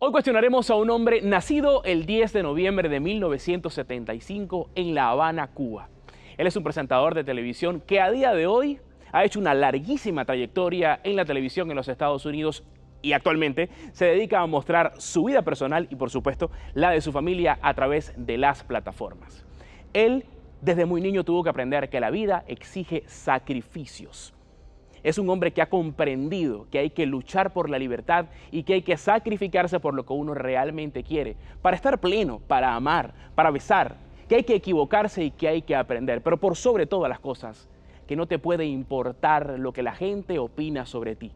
Hoy cuestionaremos a un hombre nacido el 10 de noviembre de 1975 en La Habana, Cuba. Él es un presentador de televisión que a día de hoy ha hecho una larguísima trayectoria en la televisión en los Estados Unidos y actualmente se dedica a mostrar su vida personal y por supuesto la de su familia a través de las plataformas. Él desde muy niño tuvo que aprender que la vida exige sacrificios es un hombre que ha comprendido que hay que luchar por la libertad y que hay que sacrificarse por lo que uno realmente quiere, para estar pleno, para amar, para besar, que hay que equivocarse y que hay que aprender, pero por sobre todas las cosas, que no te puede importar lo que la gente opina sobre ti,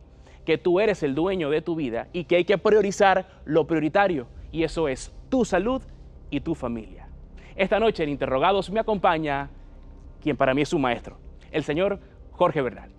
que tú eres el dueño de tu vida y que hay que priorizar lo prioritario, y eso es tu salud y tu familia. Esta noche en Interrogados me acompaña quien para mí es su maestro, el señor Jorge Bernal.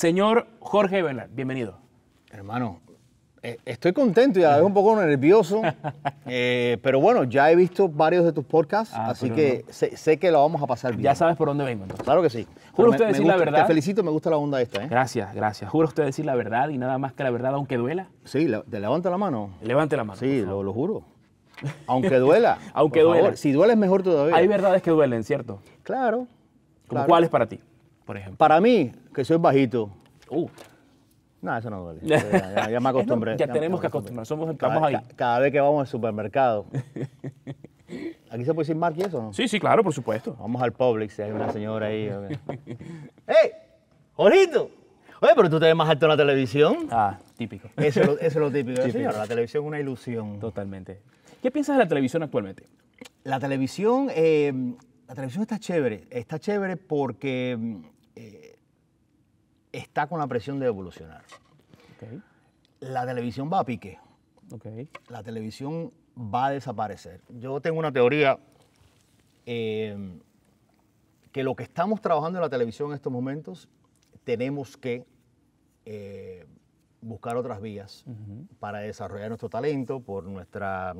Señor Jorge Velar, bienvenido. Hermano, eh, estoy contento y a vez un poco nervioso, eh, pero bueno, ya he visto varios de tus podcasts, ah, así que sé, que lo vamos a pasar bien. Ya sabes por dónde vengo. Claro que sí. Juro usted decir la verdad. Te felicito, me gusta la onda esta. ¿eh? Gracias, gracias. Juro usted decir la verdad y nada más que la verdad, aunque duela. Sí, te levanta la mano. Levante la mano. Sí, lo, juro. Aunque duela. aunque duela. Si duele es mejor todavía. Hay verdades que duelen, ¿cierto? Claro. claro. ¿Cuál es para ti, por ejemplo? Para mí, que soy bajito. Uh. No, eso no duele. Ya, me acostumbré. ya, tenemos que acostumbrar. Somos, estamos cada, ahí. cada vez que vamos al supermercado. ¿Aquí se puede decir marqués o eso no? Sí, sí, claro, por supuesto. Vamos al Publix, si hay una señora ahí. ¡Ey! ¡Jorito! Oye, pero tú te ves más alto en la televisión. Ah, típico. Eso, es lo típico. Señora, la televisión es una ilusión. Totalmente. ¿Qué piensas de la televisión actualmente? La televisión, eh, la televisión está chévere. Está chévere porque eh, está con la presión de evolucionar. La televisión va a pique. La televisión va a desaparecer. Yo tengo una teoría eh, que lo que estamos trabajando en la televisión en estos momentos, tenemos que eh, buscar otras vías para desarrollar nuestro talento por, nuestra,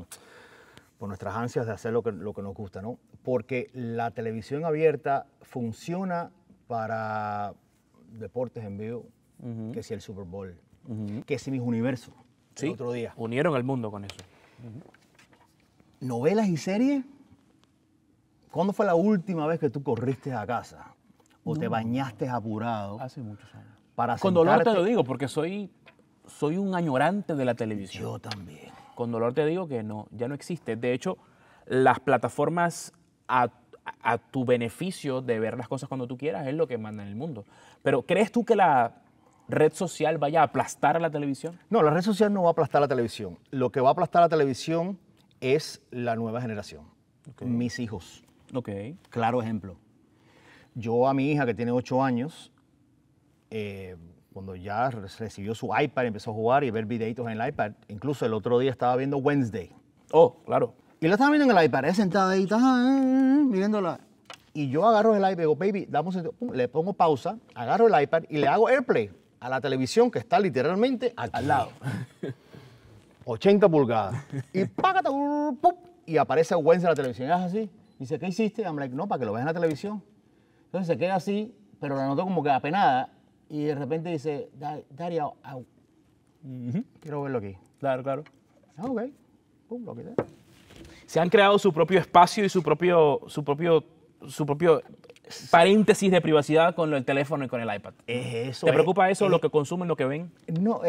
por nuestras ansias de hacer lo que, lo que nos gusta, ¿no? Porque la televisión abierta funciona para deportes en vivo, que si el Super Bowl, que si mis universos. Sí. otro día. Unieron al mundo con eso. Novelas y series. ¿Cuándo fue la última vez que tú corriste a casa o te bañaste apurado? Hace muchos años. Para con dolor te lo digo porque soy soy un añorante de la televisión. Yo también. Con dolor te digo que no, ya no existe. De hecho, las plataformas a a tu beneficio de ver las cosas cuando tú quieras es lo que manda en el mundo. Pero ¿crees tú que la red social vaya a aplastar a la televisión? No, la red social no va a aplastar a la televisión. Lo que va a aplastar a la televisión es la nueva generación. Mis hijos. Ok. Claro ejemplo. Yo a mi hija que tiene 8 años, eh, cuando ya recibió su iPad, empezó a jugar y ver videitos en el iPad. Incluso el otro día estaba viendo Wednesday. Oh, claro. Y la estaba viendo en el iPad, ella sentado ahí, eh, eh, eh, mirándola. Y yo agarro el iPad digo, baby, damos le pongo pausa, agarro el iPad y le hago AirPlay a la televisión que está literalmente al lado. 80 pulgadas. Y págata, y aparece Wenz en la televisión. Y es así. Dice, ¿qué hiciste? I'm like, no, para que lo vean en la televisión. Entonces se queda así, pero la noto como que apenada. Y de repente dice, Daddy, quiero verlo aquí. Claro, claro. Ah, ok, lo quité se han creado su propio espacio y su propio, su propio, su propio paréntesis de privacidad con el teléfono y con el iPad. eso, ¿Te preocupa eso, lo que consumen, lo que ven? No,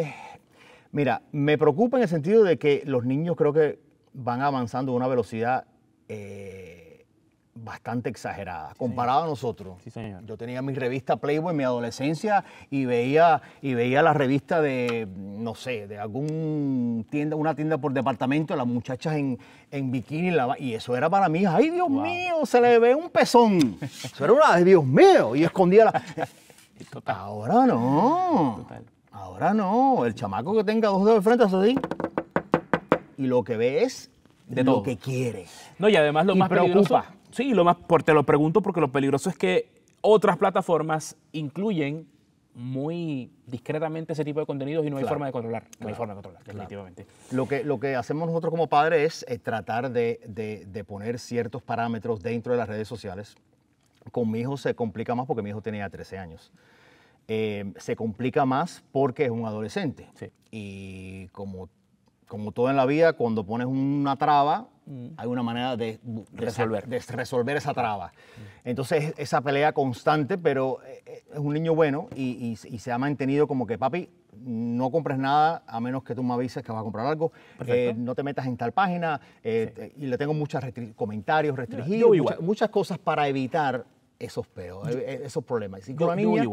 mira, me preocupa en el sentido de que los niños creo que van avanzando a una velocidad eh, bastante exagerada, comparado a nosotros. Sí, señor. Yo tenía mi revista Playboy en mi adolescencia y veía, y veía la revista de, no sé, de algún tienda, una tienda por departamento, las muchachas en, bikini, y eso era para mí, ay Dios mío, se le ve un pezón. Eso era una, Dios mío, y escondía la... Ahora no. Ahora no. El chamaco que tenga dos dedos de frente así. Y lo que ve es de lo que quiere. No, y además lo más preocupa. Sí, lo más, por, te lo pregunto porque lo peligroso es que otras plataformas incluyen muy discretamente ese tipo de contenidos y no hay forma de controlar. No hay forma de controlar, definitivamente. Lo, que, lo que hacemos nosotros como padres es eh, tratar de, de, poner ciertos parámetros dentro de las redes sociales. Con mi hijo se complica más porque mi hijo tenía 13 años. Eh, se complica más porque es un adolescente. Y como, como todo en la vida, cuando pones una traba, Mm. Hay una manera de resolver, de resolver esa traba. Mm. Entonces, esa pelea constante, pero eh, eh, es un niño bueno y, se ha mantenido como que, papi, no compres nada a menos que tú me avises que vas a comprar algo. Eh, no te metas en tal página. y le tengo muchos comentarios restringidos, muchas cosas para evitar esos peos, esos problemas. Y con, la niña,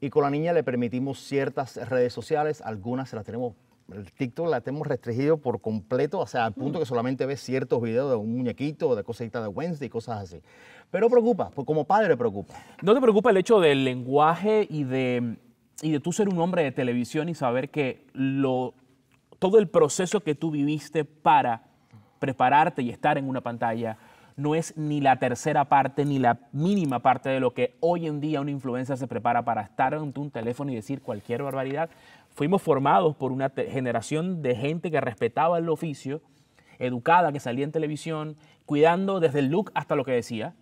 y con la niña le permitimos ciertas redes sociales, algunas se las tenemos el TikTok la tenemos restringido por completo, o sea, al punto mm. que solamente ves ciertos videos de un muñequito, de cositas de Wednesday, cosas así. Pero preocupa, pues, como padre preocupa. ¿No te preocupa el hecho del lenguaje y de, y de tú ser un hombre de televisión y saber que lo, todo el proceso que tú viviste para prepararte y estar en una pantalla no es ni la tercera parte ni la mínima parte de lo que hoy en día una influencer se prepara para estar ante un teléfono y decir cualquier barbaridad? fuimos formados por una generación de gente que respetaba el oficio, educada, que salía en televisión, cuidando desde el look hasta lo que decía.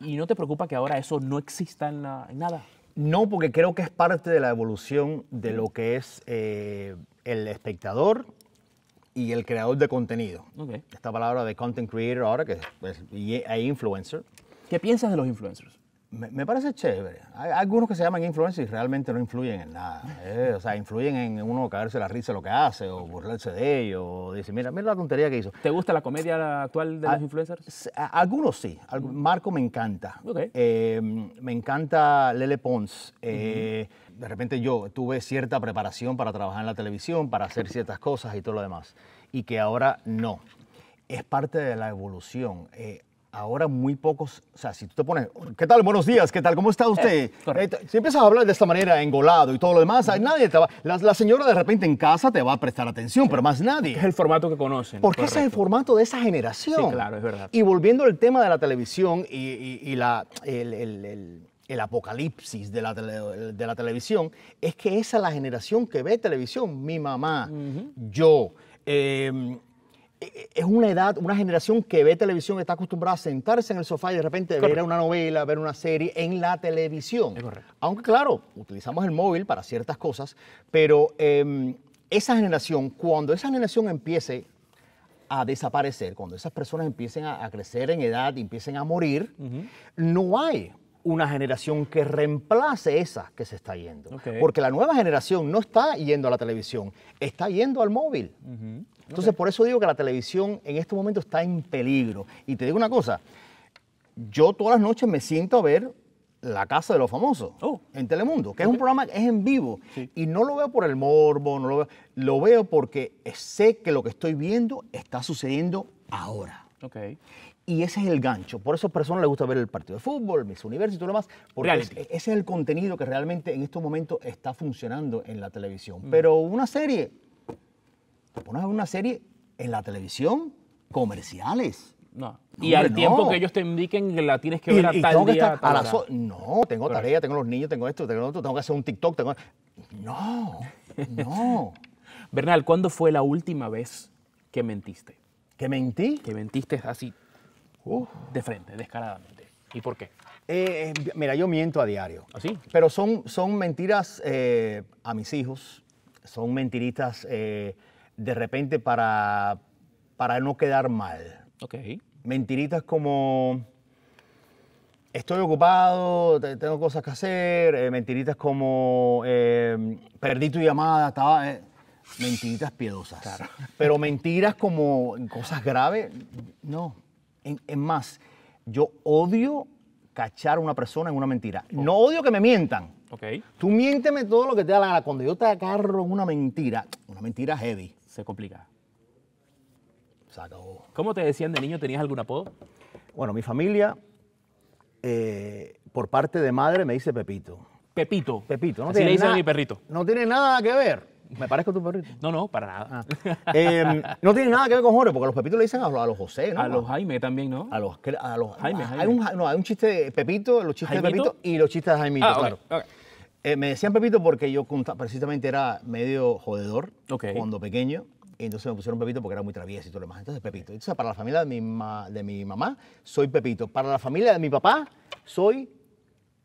¿Y no te preocupa que ahora eso no exista en, nada? No, porque creo que es parte de la evolución de lo que es eh, el espectador y el creador de contenido. Esta palabra de content creator ahora, que es, pues, e-, e-, influencer. ¿Qué piensas de los influencers? me, parece chévere. Hay, algunos que se llaman influencers y realmente no influyen en nada. ¿eh? O sea, influyen en uno caerse la risa de lo que hace o burlarse de ellos o mira, mira la tontería que hizo. ¿Te gusta la comedia actual de ah, los influencers? algunos sí. Marco me encanta. Em, me encanta Lele Pons. Eh, de repente yo tuve cierta preparación para trabajar en la televisión, para hacer ciertas cosas y todo lo demás. Y que ahora no es parte de la evolución. Eh, ahora muy pocos, o sea, si tú te pones, ¿qué tal? Buenos días, ¿qué tal? ¿Cómo está eh, usted? Eh, si empiezas a hablar de esta manera, engolado y todo lo demás, hay, nadie te va, la, señora de repente en casa te va a prestar atención, pero más nadie. Es el formato que conocen. Porque ese es el formato de esa generación. Sí, claro, es verdad. Y volviendo al tema de la televisión y, la, el, apocalipsis de la, televisión, es que esa es la generación que ve televisión. Mi mamá, yo, em, es una edad, una generación que ve televisión, está acostumbrada a sentarse en el sofá y de repente ver una novela, ver una serie en la televisión. Aunque claro, utilizamos el móvil para ciertas cosas, pero em, esa generación, cuando esa generación empiece a desaparecer, cuando esas personas empiecen a, crecer en edad y empiecen a morir, no hay una generación que reemplace esa que se está yendo. Porque la nueva generación no está yendo a la televisión, está yendo al móvil. Entonces, por eso digo que la televisión en este momento está en peligro. Y te digo una cosa, yo todas las noches me siento a ver la Casa de los Famosos oh. en Telemundo, que es un programa que es en vivo. Y no lo veo por el morbo, no lo veo, lo veo porque sé que lo que estoy viendo está sucediendo ahora. Okay. Y ese es el gancho. Por eso a personas les gusta ver el partido de fútbol, Miss Universo y todo lo demás. Porque ese, es el contenido que realmente en estos momentos está funcionando en la televisión. Mm. Pero una serie, te pues una serie en la televisión, comerciales. No. y al tiempo que ellos te indiquen la tienes que ver a tal la No, tengo tarea, tengo los niños, tengo esto, tengo otro, tengo que hacer un TikTok, No, no. Bernal, ¿cuándo fue la última vez que mentiste? ¿Que mentí? Que mentiste así, de frente, descaradamente. ¿Y por qué? Eh, eh, mira, yo miento a diario. ¿Así? ¿Ah, Pero son, son mentiras eh, a mis hijos, son mentiritas de repente para, para no quedar mal. Mentiritas como estoy ocupado, tengo cosas que hacer, eh, mentiritas como em, perdí tu llamada, estaba... Eh, mentiritas piedosas. Pero mentiras como cosas graves, no. Es más, yo odio cachar a una persona en una mentira. No odio que me mientan. Okay. Tú miénteme todo lo que te da la gana. Cuando yo te agarro en una mentira, una mentira heavy, se complica. Se ¿Cómo te decían de niño? ¿Tenías algún apodo? Bueno, mi familia, eh, por parte de madre, me dice Pepito. Pepito. Pepito, no Así le dicen a mi perrito. No tiene nada que ver. ¿Me parezco a tu perrito? No, no, para nada. Ah. Em, no tiene nada que ver con Jorge, porque los Pepitos le dicen a los, José, ¿no? A los Jaime también, ¿no? A los, a los Jaime, Hay un, no, hay un chiste de Pepito, los chistes de Pepito y los chistes de Jaime ah, claro. Eh, me decían Pepito porque yo precisamente era medio jodedor cuando pequeño. Y entonces me pusieron Pepito porque era muy travieso y todo lo demás. Entonces, Pepito. Entonces, para la familia de mi, de mi mamá, soy Pepito. Para la familia de mi papá, soy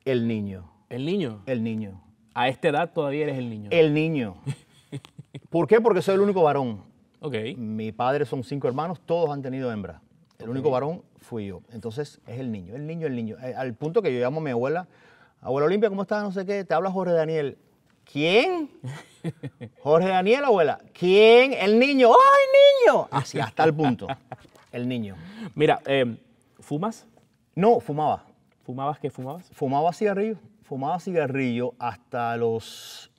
el niño. ¿El niño? El niño. A esta edad todavía eres el niño. El niño. ¿Por qué? Porque soy el único varón. Mi padre son cinco hermanos, todos han tenido hembra. El único varón fui yo. Entonces, es el niño, el niño, el niño. Eh, al punto que yo llamo a mi abuela abuela Olimpia, ¿cómo estás? No sé qué, te habla Jorge Daniel. ¿Quién? Jorge Daniel, abuela. ¿Quién? El niño. ¡Ay, niño! Así, hasta el punto. El niño. Mira, em, ¿fumas? No, fumaba. ¿Fumabas qué fumabas? Fumaba cigarrillo. Fumaba cigarrillo hasta los...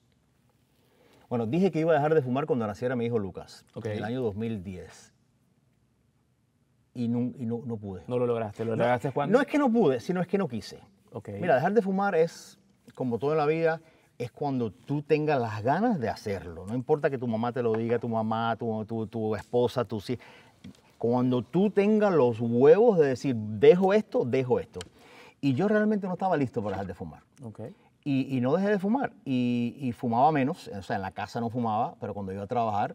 Bueno, dije que iba a dejar de fumar cuando naciera mi hijo Lucas, okay. en el año 2010. Y, no, no, pude. No lo lograste, lo lograste cuando... No es que no pude, sino es que no quise. Mira, dejar de fumar es, como todo en la vida, es cuando tú tengas las ganas de hacerlo. No importa que tu mamá te lo diga, tu mamá, tu, tu, tu esposa, tú sí Cuando tú tengas los huevos de decir, dejo esto, dejo esto. Y yo realmente no estaba listo para dejar de fumar. Okay. Y, no dejé de fumar. Y, fumaba menos, o sea, en la casa no fumaba, pero cuando iba a trabajar,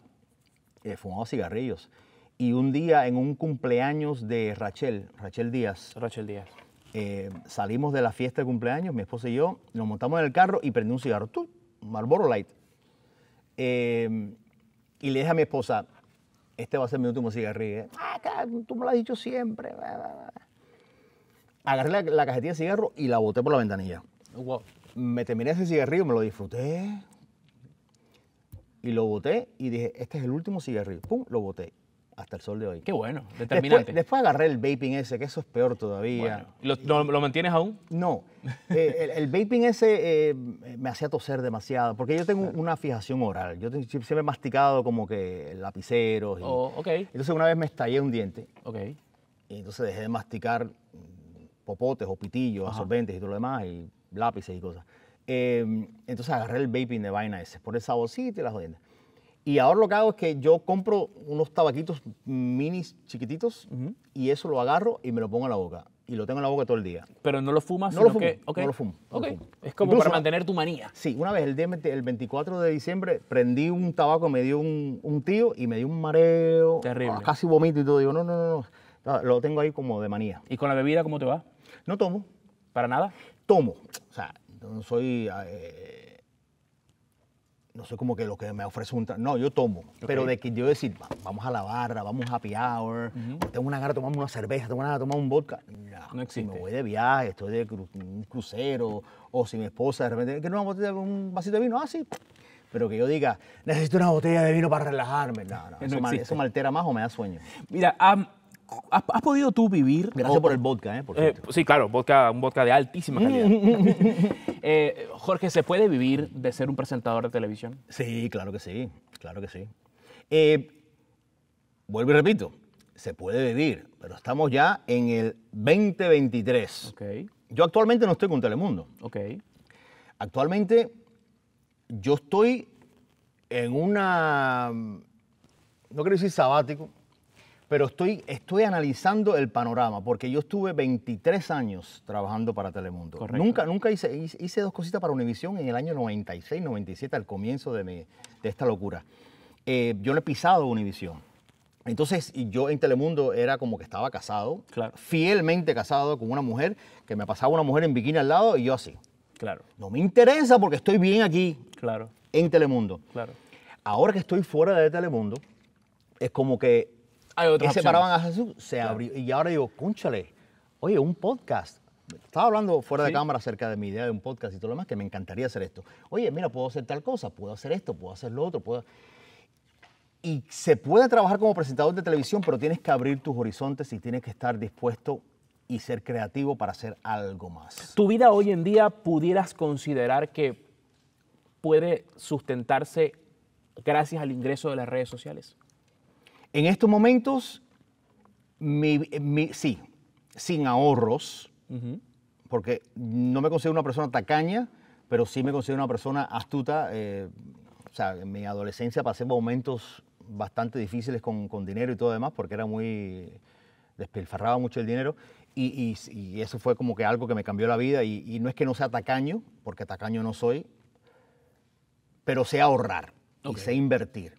eh, fumaba cigarrillos. Y un día en un cumpleaños de Rachel, Rachel Díaz. Rachel Díaz. Eh, salimos de la fiesta de cumpleaños, mi esposa y yo, nos montamos en el carro y prendí un cigarro, tú, Marlboro Light. Em, y le dije a mi esposa, este va a ser mi último cigarrillo. Eh, ah, tú me lo has dicho siempre. Agarré la, cajetilla de cigarro y la boté por la ventanilla. Me terminé ese cigarrillo, me lo disfruté. Y lo boté y dije, este es el último cigarrillo. Pum, lo boté hasta el sol de hoy. Qué bueno, determinante. Después, agarré el vaping ese, que eso es peor todavía. ¿lo, mantienes aún? No. Eh, el, vaping ese eh, me hacía toser demasiado, porque yo tengo una fijación oral. Yo siempre he masticado como que lapiceros. Y, oh, Entonces una vez me estallé un diente. Ok. Y entonces dejé de masticar popotes o pitillos, absorbentes y todo lo demás, y lápices y cosas. Eh, entonces agarré el vaping de vaina ese, por el saborcito y las jodiendas. Y ahora lo que hago es que yo compro unos tabaquitos minis chiquititos y eso lo agarro y me lo pongo en la boca. Y lo tengo en la boca todo el día. Pero no lo fumas, no lo fumo, que, No lo fumo. Es como para mantener tu manía. Sí, una vez el, día, el 24 de diciembre prendí un tabaco, me dio un, tío y me dio un mareo. Terrible. Ah, casi vomito y todo. Digo, no, no, no, ah, Lo tengo ahí como de manía. ¿Y con la bebida cómo te va? No tomo. ¿Para nada? Tomo. O sea, no soy. Ah, eh, no soy como que lo que me ofrece un... No, yo tomo. Pero de que yo decir, vamos a la barra, vamos a happy hour, tengo una gana de tomarme una cerveza, tengo una gana de tomar un vodka. No, existe. Si me voy de viaje, estoy de un crucero, o si mi esposa de repente, que no, vamos a tener un vasito de vino, ah, sí. Pero que yo diga, necesito una botella de vino para relajarme. No, no, eso, me, eso, me altera más o me da sueño. Mira, um, ¿Has, podido tú vivir? Gracias por el vodka, ¿eh? eh sí, claro, vodka, un vodka de altísima calidad. Eh, Jorge, ¿se puede vivir de ser un presentador de televisión? Sí, claro que sí, claro que sí. Eh, vuelvo y repito, se puede vivir, pero estamos ya en el 2023. Okay. Yo actualmente no estoy con Telemundo. Ok. Actualmente yo estoy en una, no quiero decir sabático, pero estoy, estoy analizando el panorama, porque yo estuve 23 años trabajando para Telemundo. Correcto. Nunca, nunca hice, hice dos cositas para Univisión en el año 96, 97, al comienzo de, de esta locura. Eh, yo no he pisado Univisión. Entonces, yo en Telemundo era como que estaba casado, claro. fielmente casado con una mujer, que me pasaba una mujer en bikini al lado y yo así. Claro. No me interesa porque estoy bien aquí. Claro. En Telemundo. Claro. Ahora que estoy fuera de Telemundo, es como que y separaban a Jesús, se abrió. Y ahora digo, cúnchale, oye, un podcast. Estaba hablando fuera de cámara acerca de mi idea de un podcast y todo lo demás, que me encantaría hacer esto. Oye, mira, puedo hacer tal cosa, puedo hacer esto, puedo hacer lo otro, puedo y se puede trabajar como presentador de televisión, pero tienes que abrir tus horizontes y tienes que estar dispuesto y ser creativo para hacer algo más. ¿Tu vida hoy en día pudieras considerar que puede sustentarse gracias al ingreso de las redes sociales? En estos momentos, sí, sin ahorros, porque no me considero una persona tacaña, pero sí me considero una persona astuta. Eh, o sea, en mi adolescencia pasé momentos bastante difíciles con, dinero y todo demás, porque era muy despilfarraba mucho el dinero y, eso fue como que algo que me cambió la vida y, no es que no sea tacaño, porque tacaño no soy, pero sé ahorrar y sé invertir.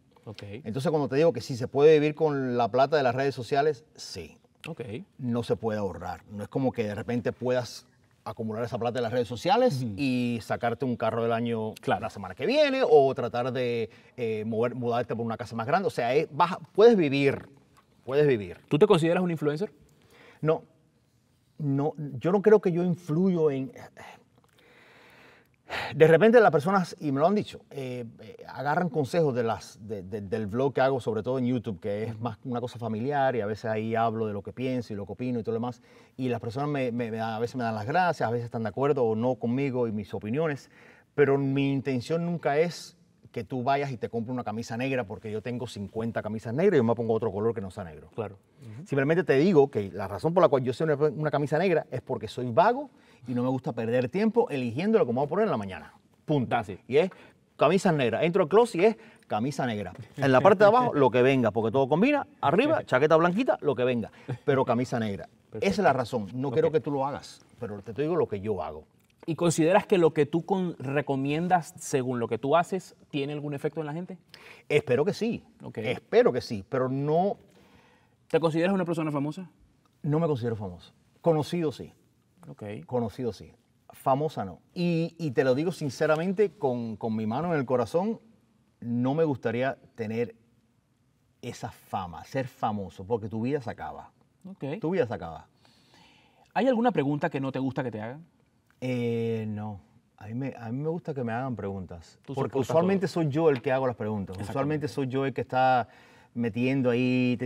Entonces, cuando te digo que si se puede vivir con la plata de las redes sociales, sí. Okay. No se puede ahorrar. No es como que de repente puedas acumular esa plata de las redes sociales y sacarte un carro del año la semana que viene o tratar de eh, mover, mudarte por una casa más grande. O sea, puedes vivir, puedes vivir. ¿Tú te consideras un influencer? No, no, yo no creo que yo influyo en... De repente las personas, y me lo han dicho, eh, eh, agarran consejos del blog que hago, sobre todo en YouTube, que es más una cosa familiar y a veces ahí hablo de lo que pienso y lo que opino y todo lo demás. Y las personas a veces me dan las gracias, a veces están de acuerdo o no conmigo y mis opiniones. Pero mi intención nunca es que tú vayas y te compres una camisa negra porque yo tengo 50 camisas negras y yo me pongo otro color que no sea negro. Claro. Simplemente te digo que la razón por la cual yo soy una camisa negra es porque soy vago y no me gusta perder tiempo eligiendo lo que me voy a poner en la mañana. Punto. Y es camisa negra. Entro al closet y es camisa negra. En la parte de abajo, lo que venga, porque todo combina. Arriba, chaqueta blanquita, lo que venga, pero camisa negra. Esa es la razón. No quiero que tú lo hagas, pero te digo lo que yo hago. ¿Y consideras que lo que tú recomiendas según lo que tú haces tiene algún efecto en la gente? Espero que sí. Espero que sí, pero no. ¿Te consideras una persona famosa? No me considero famoso. Conocido sí. Okay. Conocido sí, famosa no. Y, te lo digo sinceramente, con, mi mano en el corazón, no me gustaría tener esa fama, ser famoso, porque tu vida se acaba. Tu vida se acaba. ¿Hay alguna pregunta que no te gusta que te hagan? Eh, no. A mí, me, gusta que me hagan preguntas. Porque usualmente soy yo el que hago las preguntas. Usualmente soy yo el que está metiendo ahí,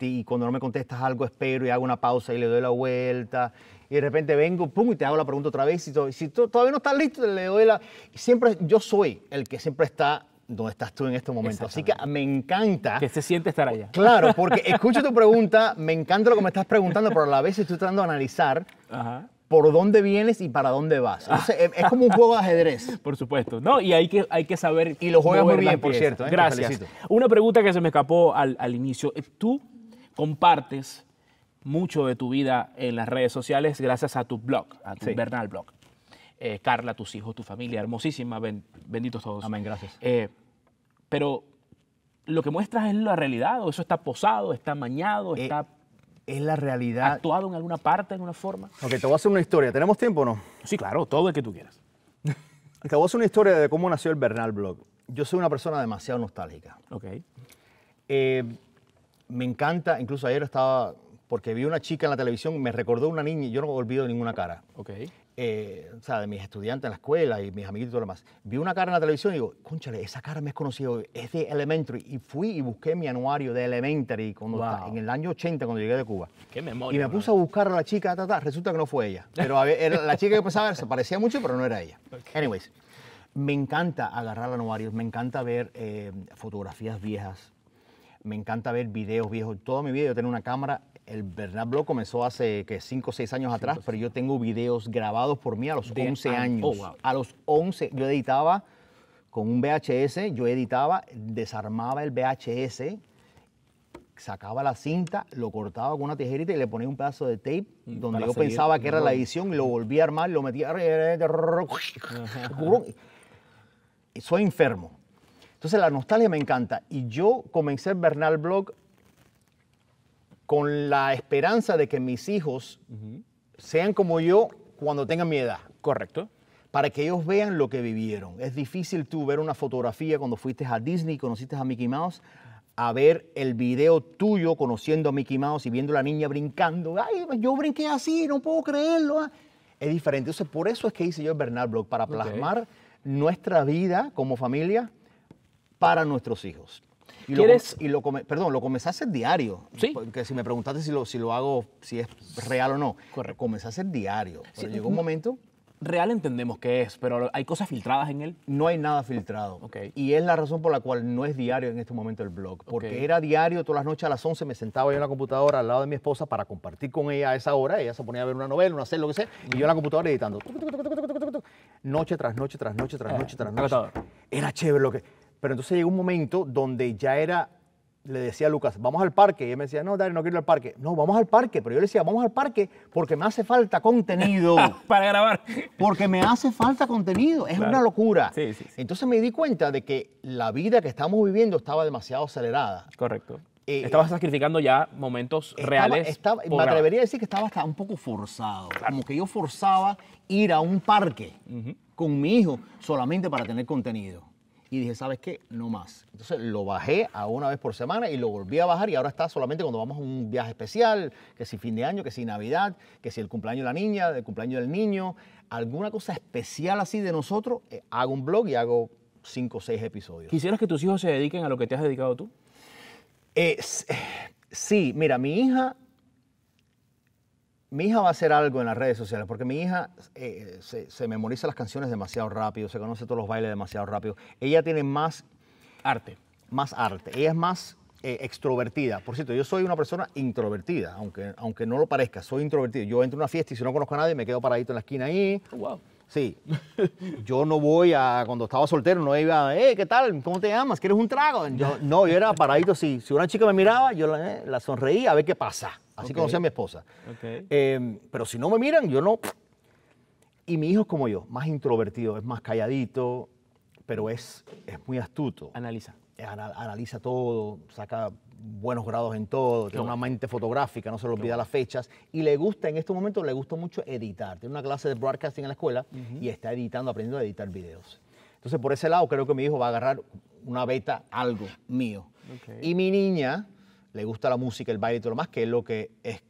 y cuando no me contestas algo espero y hago una pausa y le doy la vuelta. Y de repente vengo, pum, y te hago la pregunta otra vez. Y si todavía no estás listo, le doy la... siempre yo soy el que siempre está donde estás tú en este momento. Así que me encanta. Que se siente estar allá. Claro, porque escucho tu pregunta, me encanta lo que me estás preguntando, pero a la vez estoy tratando de analizar Ajá por dónde vienes y para dónde vas. Ah. es, como un juego de ajedrez. Por supuesto, ¿no? Y hay que, hay que saber. Y lo juegas muy bien, por cierto. ¿eh? Gracias. Una pregunta que se me escapó al, inicio. Eh, tú compartes mucho de tu vida en las redes sociales gracias a tu blog, a tu Bernal blog. Eh, Carla, tus hijos, tu familia, hermosísima, benditos todos. Amén, gracias. pero lo que muestras es la realidad, o eso está posado, está mañado, está es la realidad. ¿Actuado en alguna parte, en alguna forma? Ok, te voy a hacer una historia. ¿Tenemos tiempo o no? Sí, claro, todo el que tú quieras. te voy a hacer una historia de cómo nació el Bernal Blog. Yo soy una persona demasiado nostálgica. Ok. Eh, me encanta, incluso ayer estaba, porque vi una chica en la televisión, me recordó una niña y yo no olvido ninguna cara. Ok. Eh, o sea, de mis estudiantes en la escuela y mis amiguitos y todo lo demás, vi una cara en la televisión y digo, cónchale, esa cara me es conocida, es de Elementary. Y fui y busqué mi anuario de Elementary cuando en el año 80, cuando llegué de Cuba. Qué memoria. Y me puse a buscar a la chica, resulta que no fue ella. Pero la chica que ver se parecía mucho, pero no era ella. Anyways, me encanta agarrar anuarios, me encanta ver eh, fotografías viejas, me encanta ver videos viejos. todo mi vida yo tenía una cámara el Bernard Blog comenzó hace que 5 o 6 años atrás, pero yo tengo videos grabados por mí a los 11 años. A los 11 yo editaba con un VHS, yo editaba, desarmaba el VHS, sacaba la cinta, lo cortaba con una tijerita y le ponía un pedazo de tape donde yo pensaba que era la edición, lo volvía a armar, lo metía... Soy enfermo. Entonces la nostalgia me encanta. Y yo comencé Bernal Blog con la esperanza de que mis hijos sean como yo cuando tengan mi edad. Correcto. Para que ellos vean lo que vivieron. Es difícil tú ver una fotografía cuando fuiste a Disney y conociste a Mickey Mouse, a ver el video tuyo conociendo a Mickey Mouse y viendo a la niña brincando. Ay, yo brinqué así, no puedo creerlo. Ah, es diferente. Entonces, por eso es que hice yo el Bernard Blog, para plasmar nuestra vida como familia para nuestros hijos. Y Lo, y perdón, lo comencé a hacer diario. Sí. Porque pues, si me preguntaste si lo, si lo hago, si es real o no. Correcto. Comencé a hacer diario. Pero llegó un mm, momento. Real entendemos que es, pero ¿hay cosas filtradas en él? No hay nada filtrado. Okay. Y es la razón por la cual no es diario en este momento el blog. Porque era diario, todas las noches a las 11 me sentaba yo en la computadora al lado de mi esposa para compartir con ella a esa hora. Ella se ponía a ver una novela, una serie, lo que sea. Y yo en la computadora editando. noche, tras noche, tras noche, tras noche, tras noche. Era chévere lo que pero entonces llegó un momento donde ya era, le decía a Lucas, vamos al parque. Y él me decía, no, Dario, no quiero ir al parque. No, vamos al parque. Pero yo le decía, vamos al parque porque me hace falta contenido. Para grabar. Porque me hace falta contenido. Es una locura. Sí, sí, Entonces me di cuenta de que la vida que estamos viviendo estaba demasiado acelerada. Correcto. Eh, estaba eh, sacrificando ya momentos reales. Estaba, me atrevería a decir que estaba hasta un poco forzado. Como que yo forzaba ir a un parque con mi hijo solamente para tener contenido y dije, ¿sabes qué? No más. Entonces lo bajé a una vez por semana y lo volví a bajar y ahora está solamente cuando vamos a un viaje especial, que si fin de año, que si Navidad, que si el cumpleaños de la niña, el cumpleaños del niño, alguna cosa especial así de nosotros, eh, hago un blog y hago cinco o seis episodios. ¿Quisieras que tus hijos se dediquen a lo que te has dedicado tú? Eh, sí, mira, mi hija mi hija va a hacer algo en las redes sociales, porque mi hija eh, se, memoriza las canciones demasiado rápido, se conoce todos los bailes demasiado rápido. Ella tiene más arte. Más arte. Ella es más eh, extrovertida. Por cierto, yo soy una persona introvertida, aunque, aunque no lo parezca, soy introvertido. Yo entro a una fiesta y si no conozco a nadie me quedo paradito en la esquina ahí. Wow. Sí, yo no voy a, cuando estaba soltero, no iba, eh, ¿qué tal? ¿Cómo te llamas? ¿Quieres un trago? no, yo era paradito, sí. Si una chica me miraba, yo la, eh, la sonreía a ver qué pasa así conocía a mi esposa. Em, pero si no me miran, yo no... Y mi hijo es como yo, más introvertido, es más calladito, pero es, es muy astuto. Analiza. analiza todo, saca buenos grados en todo, tiene una mente fotográfica, no se le olvida las fechas. Y le gusta, en estos momentos le gusta mucho editar. Tiene una clase de broadcasting en la escuela y está editando, aprendiendo a editar videos. Entonces, por ese lado, creo que mi hijo va a agarrar una beta, algo mío. Y mi niña, le gusta la música, el baile y todo lo más, que es lo que es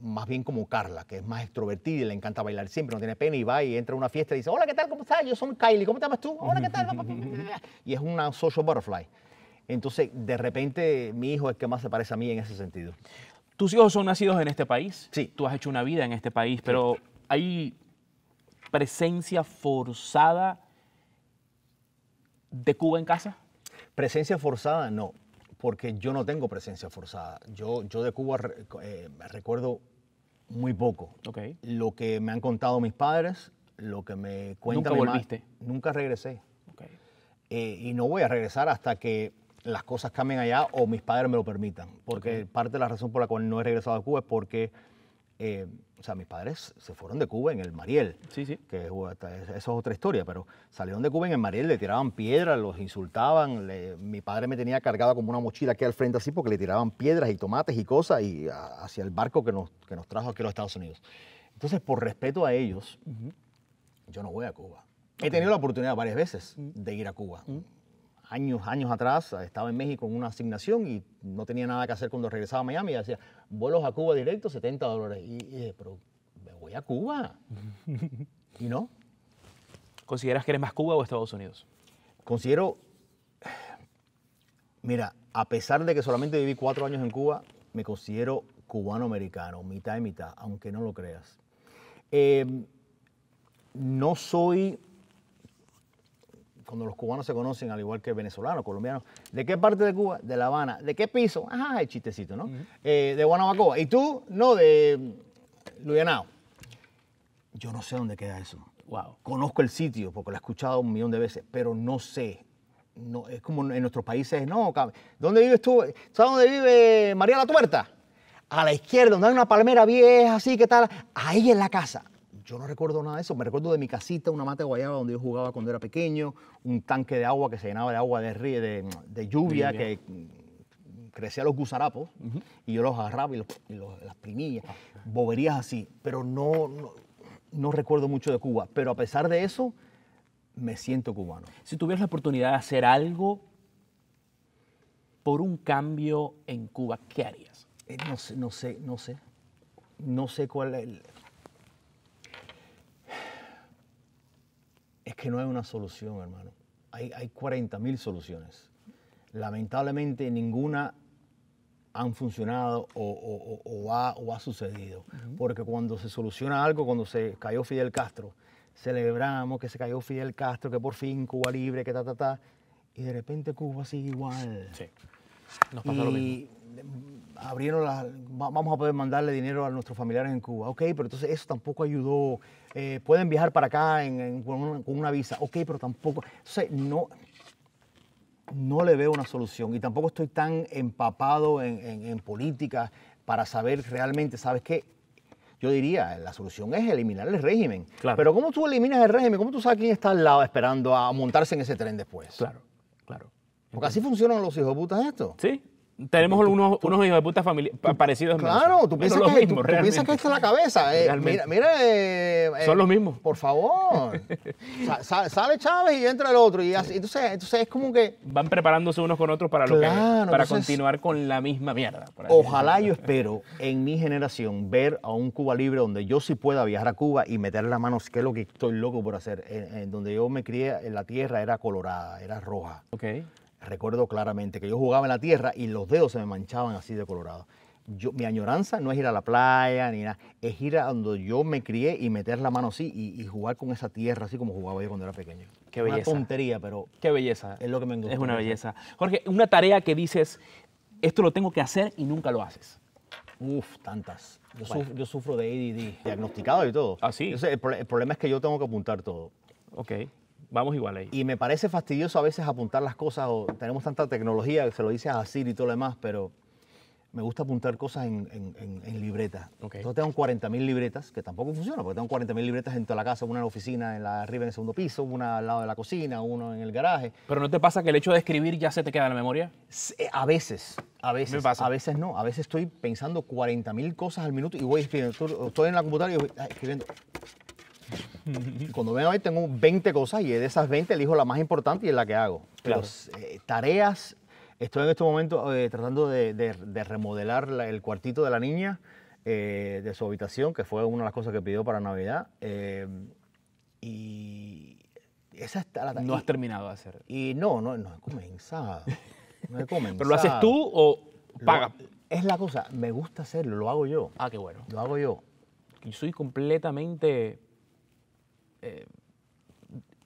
más bien como Carla, que es más extrovertida y le encanta bailar siempre, no tiene pena y va y entra a una fiesta y dice, hola, ¿qué tal? ¿Cómo estás? Yo soy Kylie, ¿cómo te llamas tú? Hola, ¿qué tal? y es una social butterfly. Entonces, de repente, mi hijo es que más se parece a mí en ese sentido. Tus hijos son nacidos en este país. Sí. Tú has hecho una vida en este país, pero hay presencia forzada de Cuba en casa. Presencia forzada, no porque yo no tengo presencia forzada. Yo, yo de Cuba eh, me recuerdo muy poco. Lo que me han contado mis padres, lo que me cuentan. ¿Nunca volviste? nunca regresé. Eh, y no voy a regresar hasta que las cosas cambien allá o mis padres me lo permitan. Porque parte de la razón por la cual no he regresado a Cuba es porque eh, o sea, mis padres se fueron de Cuba en el Mariel. Sí, sí. Que eso es otra historia, pero salieron de Cuba en el Mariel, le tiraban piedras, los insultaban. mi padre me tenía cargado como una mochila aquí al frente así porque le tiraban piedras y tomates y cosas y hacia el barco que nos, que nos trajo aquí a los Estados Unidos. Entonces, por respeto a ellos, yo no voy a Cuba. He tenido la oportunidad varias veces de ir a Cuba años, años atrás, estaba en México en una asignación y no tenía nada que hacer cuando regresaba a Miami. Y decía, vuelos a Cuba directo, 70 dólares. Y, dije, pero me voy a Cuba. y no. ¿Consideras que eres más Cuba o Estados Unidos? Considero, mira, a pesar de que solamente viví cuatro años en Cuba, me considero cubano-americano, mitad y mitad, aunque no lo creas. Em, no soy cuando los cubanos se conocen, al igual que venezolanos, colombianos, ¿de qué parte de Cuba? De La Habana. ¿De qué piso? Ajá, el chistecito, ¿no? Eh, de Guanabacoa. ¿Y tú? No, de mm, Luyanao. Yo no sé dónde queda eso. Wow. Conozco el sitio porque lo he escuchado un millón de veces, pero no sé. No, es como en nuestros países, no, ¿dónde vives tú? ¿Sabes dónde vive María la Tuerta? A la izquierda, donde hay una palmera vieja, así, que tal? Ahí en la casa yo no recuerdo nada de eso. Me recuerdo de mi casita, una mata de guayaba donde yo jugaba cuando era pequeño, un tanque de agua que se llenaba de agua de, río, de, lluvia, que crecía los gusarapos y yo los agarraba y, las primillas, ah. boberías así. Pero no, no, recuerdo mucho de Cuba. Pero a pesar de eso, me siento cubano. Si tuvieras la oportunidad de hacer algo por un cambio en Cuba, ¿qué harías? Eh, no sé, no sé, no sé. No sé cuál es. El... que no hay una solución, hermano. Hay, hay 40 mil soluciones. Lamentablemente ninguna han funcionado o, o, ha, sucedido. Porque cuando se soluciona algo, cuando se cayó Fidel Castro, celebramos que se cayó Fidel Castro, que por fin Cuba libre, que ta, ta, ta. Y de repente Cuba sigue igual. Sí. Nos pasa lo mismo abrieron las, vamos a poder mandarle dinero a nuestros familiares en Cuba, ok, pero entonces eso tampoco ayudó, eh, pueden viajar para acá con, una, visa, ok, pero tampoco, entonces no, no le veo una solución y tampoco estoy tan empapado en, política para saber realmente, ¿sabes qué? yo diría, la solución es eliminar el régimen. Claro. Pero ¿cómo tú eliminas el régimen? ¿Cómo tú sabes quién está al lado esperando a montarse en ese tren después? Claro, claro. Porque así funcionan los hijos de putas esto. Sí, tenemos unos, hijos de puta familia parecidos. Claro, tú piensas, que, piensas que es la cabeza. Eh, mira, mira eh, eh, son los mismos. Por favor. sale Chávez y entra el otro. Y así, entonces, entonces es como que. Van preparándose unos con otros para, lo para continuar con la misma mierda. Ojalá yo espero en mi generación ver a un Cuba libre donde yo sí pueda viajar a Cuba y meter la mano, que es lo que estoy loco por hacer. En, en donde yo me crié, en la tierra era colorada, era roja. Ok recuerdo claramente que yo jugaba en la tierra y los dedos se me manchaban así de colorado. Yo, mi añoranza no es ir a la playa ni nada, es ir a donde yo me crié y meter la mano así y, jugar con esa tierra así como jugaba yo cuando era pequeño. Qué belleza. tontería, pero. Qué belleza. Es lo que me gusta. Es una belleza. Jorge, una tarea que dices, esto lo tengo que hacer y nunca lo haces. Uf, tantas. Yo, sufro, de ADD. Diagnosticado y todo. Así. Ah, el, problema es que yo tengo que apuntar todo. Ok. Vamos igual ahí. Y me parece fastidioso a veces apuntar las cosas, o tenemos tanta tecnología que se lo dice a Siri y todo lo demás, pero me gusta apuntar cosas en, en, libretas. Yo tengo 40.000 libretas, que tampoco funciona, porque tengo 40.000 libretas en toda la casa, una en la oficina, en la, arriba en el segundo piso, una al lado de la cocina, uno en el garaje. ¿Pero no te pasa que el hecho de escribir ya se te queda en la memoria? Eh, a veces, a veces. A veces no, a veces estoy pensando 40.000 cosas al minuto y voy escribiendo. Estoy en la computadora y voy ah, escribiendo Cuando vengo ahí tengo 20 cosas y de esas 20 elijo la más importante y es la que hago. Claro. Eh, tareas, estoy en este momento eh, tratando de, remodelar el cuartito de la niña eh, de su habitación, que fue una de las cosas que pidió para Navidad. y esa está No has terminado de hacer. Y no, no, no he comenzado. No he comenzado. ¿Pero lo haces tú o pagas? Es la cosa, me gusta hacerlo, lo hago yo. Ah, qué bueno. Lo hago yo. Yo soy completamente eh,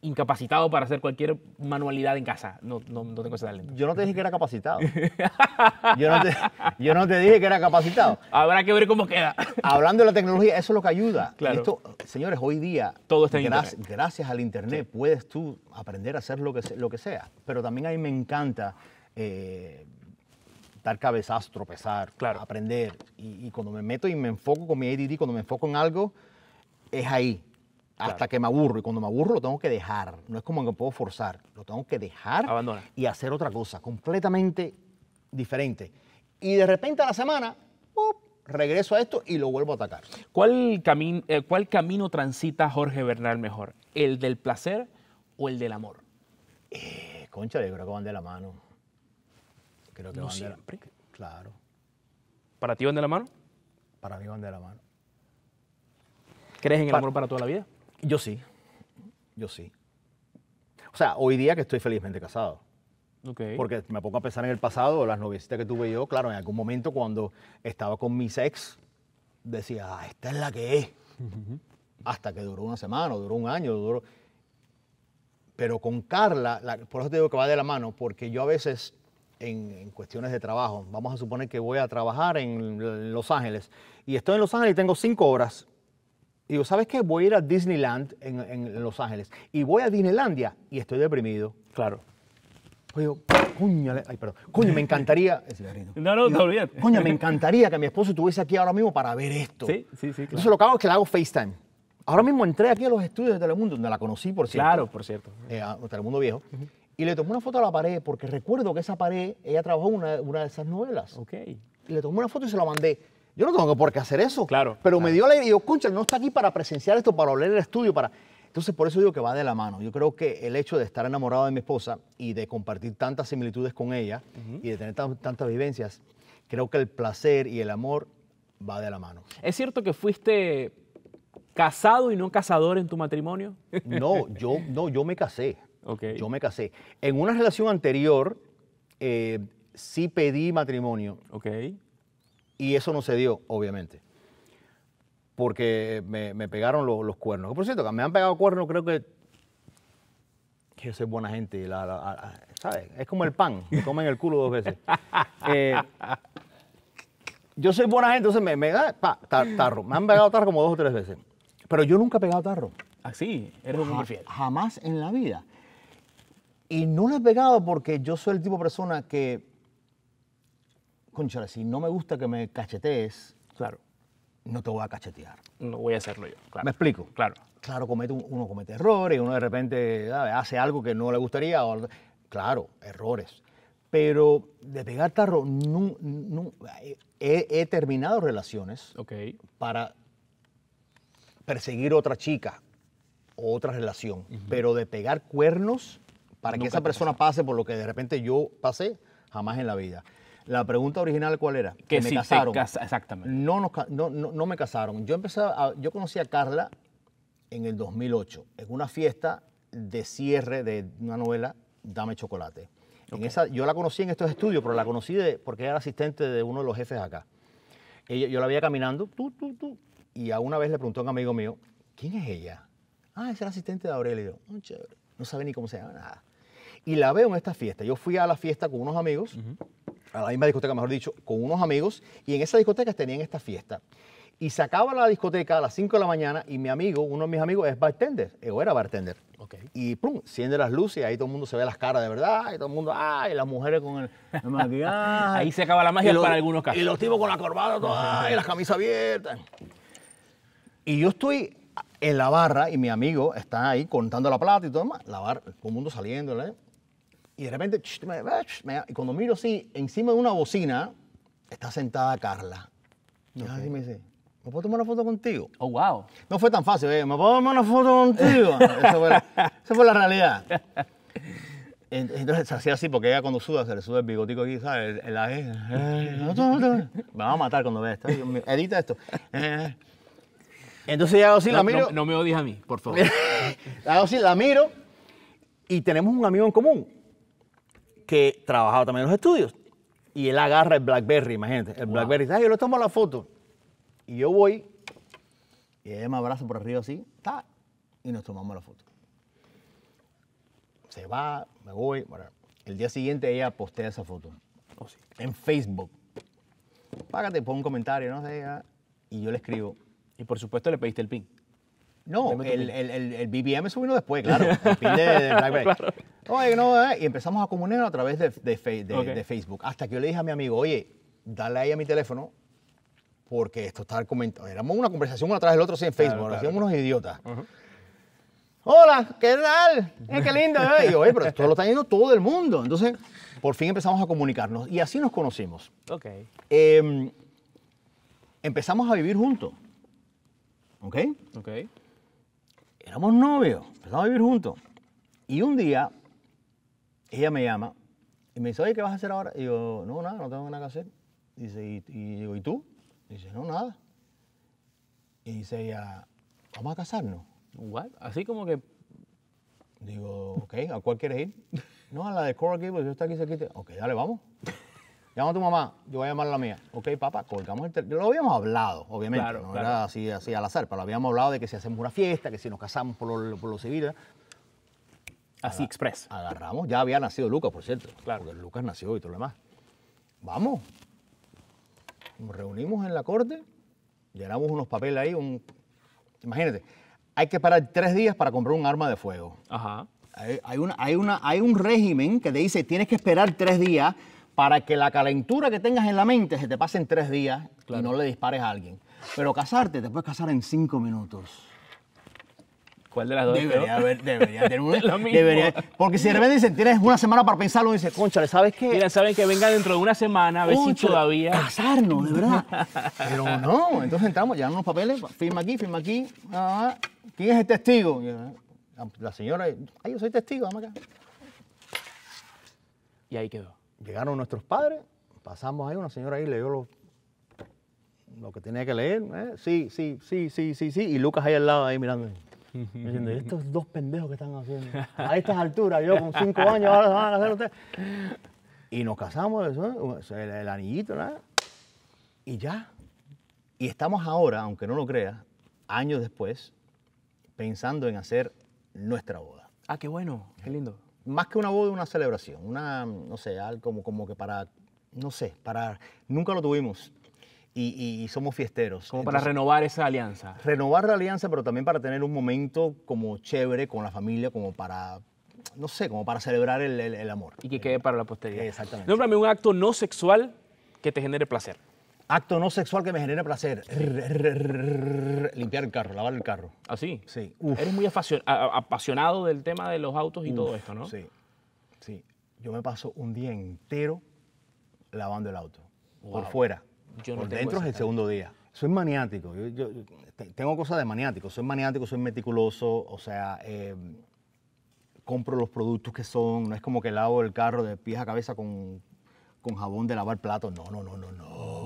incapacitado para hacer cualquier manualidad en casa. No, no, tengo ese talento. Yo no te dije que era capacitado. yo, no te, dije que era capacitado. Habrá que ver cómo queda. Hablando de la tecnología, eso es lo que ayuda. Claro. señores, hoy día, Todo está gracias, gracias al Internet, puedes tú aprender a hacer lo que, lo que sea. Pero también a mí me encanta eh, dar cabezas tropezar, aprender. Y, y cuando me meto y me enfoco con mi ADD, cuando me enfoco en algo, es ahí hasta que me aburro. Y cuando me aburro lo tengo que dejar. No es como que puedo forzar. Lo tengo que dejar y hacer otra cosa completamente diferente. Y de repente a la semana, regreso a esto y lo vuelvo a atacar. Eh, ¿Cuál, camino transita Jorge Bernal mejor? ¿El del placer o el del amor? Eh, concha, yo creo que van de la mano. Creo que van De Claro. ¿Para ti van de la mano? Para mí van de la mano. ¿Crees en el amor para toda la vida? Yo sí, yo sí. O sea, hoy día que estoy felizmente casado. Porque me pongo a pensar en el pasado, las noviecitas que tuve yo, claro, en algún momento cuando estaba con mi ex, decía, ah, esta es la que es. Hasta que duró una semana, duró un año, duró... Pero con Carla, por eso te digo que va de la mano, porque yo a veces en, en, cuestiones de trabajo, vamos a suponer que voy a trabajar en Los Ángeles, y estoy en Los Ángeles y tengo cinco horas y digo, ¿sabes qué? Voy a ir a Disneyland en, en Los Ángeles y voy a Disneylandia y estoy deprimido. Claro. Pues digo, coño, ay, perdón, coño, me encantaría. El No, no, bien. Coño, me encantaría que mi esposo estuviese aquí ahora mismo para ver esto. Sí, sí, sí. Entonces lo que hago es que le hago FaceTime. Ahora mismo entré aquí a los estudios de Telemundo, donde la conocí, por cierto. Claro, por cierto. Eh, a Telemundo Viejo. Y le tomé una foto a la pared, porque recuerdo que esa pared, ella trabajó en una, una de esas novelas. Ok. Y le tomé una foto y se la mandé yo no tengo por qué hacer eso. Claro. Pero me dio la idea, y yo, concha, no está aquí para presenciar esto, para oler el estudio, para... Entonces, por eso digo que va de la mano. Yo creo que el hecho de estar enamorado de mi esposa y de compartir tantas similitudes con ella y de tener tantas vivencias, creo que el placer y el amor va de la mano. ¿Es cierto que fuiste casado y no cazador en tu matrimonio? No, yo, no, yo me casé. OK. Yo me casé. En una relación anterior eh, sí pedí matrimonio. ok y eso no se dio, obviamente. Porque me, pegaron los, cuernos. Por cierto, que me han pegado cuernos, creo que. Que yo soy buena gente. ¿Sabes? Es como el pan. Me comen el culo dos veces. Eh, yo soy buena gente, entonces me, me tarro. Me han pegado tarro como dos o tres veces. Pero yo nunca he pegado tarro. Así, ah, eres fiel. Jamás en la vida. Y no lo he pegado porque yo soy el tipo de persona que si no me gusta que me cachetees, claro. no te voy a cachetear. No voy a hacerlo yo, ¿Me explico? Claro. Claro, uno comete errores, uno de repente hace algo que no le gustaría. claro, errores. Pero de pegar tarro, eh, he, terminado relaciones para perseguir otra chica, otra relación. Pero de pegar cuernos para que esa persona pase por lo que de repente yo pasé, jamás en la vida. La pregunta original, ¿cuál era? Que, me casaron. exactamente. No, no, no, me casaron. Yo, yo conocí a Carla en el 2008, en una fiesta de cierre de una novela, Dame Chocolate. En esa, yo la conocí en estos estudios, pero la conocí de, porque era asistente de uno de los jefes acá. yo la veía caminando, tú, tú, tú, y a una vez le preguntó a un amigo mío, ¿quién es ella? Ah, es el asistente de Aurelio. Mm, chévere. No sabe ni cómo se llama, nada. Y la veo en esta fiesta. Yo fui a la fiesta con unos amigos a la misma discoteca, mejor dicho, con unos amigos, y en esa discoteca tenían esta fiesta. Y se acaba la discoteca a las 5 de la mañana y mi amigo, uno de mis amigos es bartender, eh, o era bartender. Okay. Y pum, enciende las luces y ahí todo el mundo se ve las caras de verdad, y todo el mundo, ay, las mujeres con el, maquillaje. ahí se acaba la magia para algunos casos. Y los tipos con la corbata, toda, ay, las camisas abiertas. Y yo estoy en la barra y mi amigo está ahí contando la plata y todo más, la barra, todo el mundo saliendo, ¿eh? Y de repente, ah, cuando miro así, encima de una bocina, está sentada Carla. Y me dice, ¿me puedo tomar una foto contigo? Oh, wow. No fue tan fácil, ¿eh? ¿me puedo tomar una foto contigo? esa, fue la, realidad. Entonces se hacía así porque ella cuando suda se le sube el bigotico aquí, ¿sabes? El, el, eh, me va a matar cuando vea esto. Edita esto. Eh. Entonces ya hago así, la miro. No, no, me odies a mí, por favor. hago así, la miro y tenemos un amigo en común que trabajaba también en los estudios. Y él agarra el Blackberry, imagínate. El Blackberry yo le tomo la foto. Y yo voy, y ella me abraza por arriba así, ta, y nos tomamos la foto. Se va, me voy. el día siguiente ella postea esa foto oh, en Facebook. Págate, pon un comentario, no sé. Ah, y yo le escribo. Y por supuesto le pediste el pin. No, el, el, el, BBM se después, claro. de, no, eh, y empezamos a comunicarnos a través de, Facebook. Hasta que yo le dije a mi amigo, oye, dale ahí a mi teléfono, porque esto está comentando. Éramos una conversación uno atrás del otro así en Facebook, claro, hacíamos unos idiotas. Hola, ¿qué tal? Eh, qué lindo. Eh. oye, pero esto lo está yendo todo el mundo. Entonces, por fin empezamos a comunicarnos y así nos conocimos. Ok. Em, empezamos a vivir juntos. ¿Ok? Ok éramos novios, empezamos a vivir juntos. Y un día, ella me llama y me dice, oye, ¿qué vas a hacer ahora? Y yo, no, nada, no tengo nada que hacer. Dice, ¿y, y, digo, ¿y tú? Dice, no, nada. Y dice ella, vamos a casarnos. ¿What? Así como que... Digo, ok, ¿a cuál quieres ir? no, a la de Coral porque yo estoy aquí quite Ok, dale, vamos. Llama a tu mamá, yo voy a llamar a la mía. Ok, papá, colgamos el teléfono. Lo habíamos hablado, obviamente, no era así, así al azar, pero lo habíamos hablado de que si hacemos una fiesta, que si nos casamos por los por civil. Así express. Agarramos, ya había nacido Lucas, por cierto. Claro. Lucas nació y todo lo demás. Vamos. Nos reunimos en la corte, llenamos unos papeles ahí, Imagínate, hay que parar tres días para comprar un arma de fuego. Ajá. Hay, una, hay, hay un régimen que te dice, tienes que esperar tres días para que la calentura que tengas en la mente se te pase en tres días y no le dispares a alguien. Pero casarte, te puedes casar en cinco minutos. ¿Cuál de las dos? Debería haber, debería tener Lo mismo. Debería, porque si de repente dicen, tienes una semana para pensarlo, dices, concha, ¿sabes qué? Mira, saben que venga dentro de una semana, a ver si todavía. Casarnos, de verdad. Pero no, entonces entramos, llevamos los papeles, firma aquí, firma aquí. Ah, ¿Quién es el testigo? Eh, la señora, ay, yo soy testigo, vamos acá. Y ahí quedó llegaron nuestros padres, pasamos ahí, una señora ahí leyó lo, lo que tenía que leer, ¿eh? sí, sí, sí, sí, sí, sí, y Lucas ahí al lado ahí mirando. Diciendo, estos dos pendejos que están haciendo a estas alturas, yo con cinco años, ahora van a hacer ustedes. Y nos casamos, el, anillito, ¿no? y ya. Y estamos ahora, aunque no lo creas, años después, pensando en hacer nuestra boda. Ah, qué bueno, qué lindo más que una boda, una celebración, una, no sé, algo como, como que para, no sé, para, nunca lo tuvimos. Y, y somos fiesteros. Como para renovar esa alianza. Renovar la alianza, pero también para tener un momento como chévere con la familia, como para, no sé, como para celebrar el, el, el amor. Y que quede para la posteridad. Exactamente. Nómbrame un acto no sexual que te genere placer. Acto no sexual que me genere placer. Limpiar el carro, lavar el carro. ¿Así? ¿Ah, sí. Eres muy apasionado del tema de los autos y todo esto, ¿no? Sí. Sí. Yo me paso un día entero lavando el auto. Por fuera. por dentro es el segundo día. Soy maniático. tengo cosas de maniático. Soy maniático, soy meticuloso. O sea, em, compro los productos que son. No es como que lavo el carro de pies a cabeza con, jabón de lavar platos. No, no, no, no, no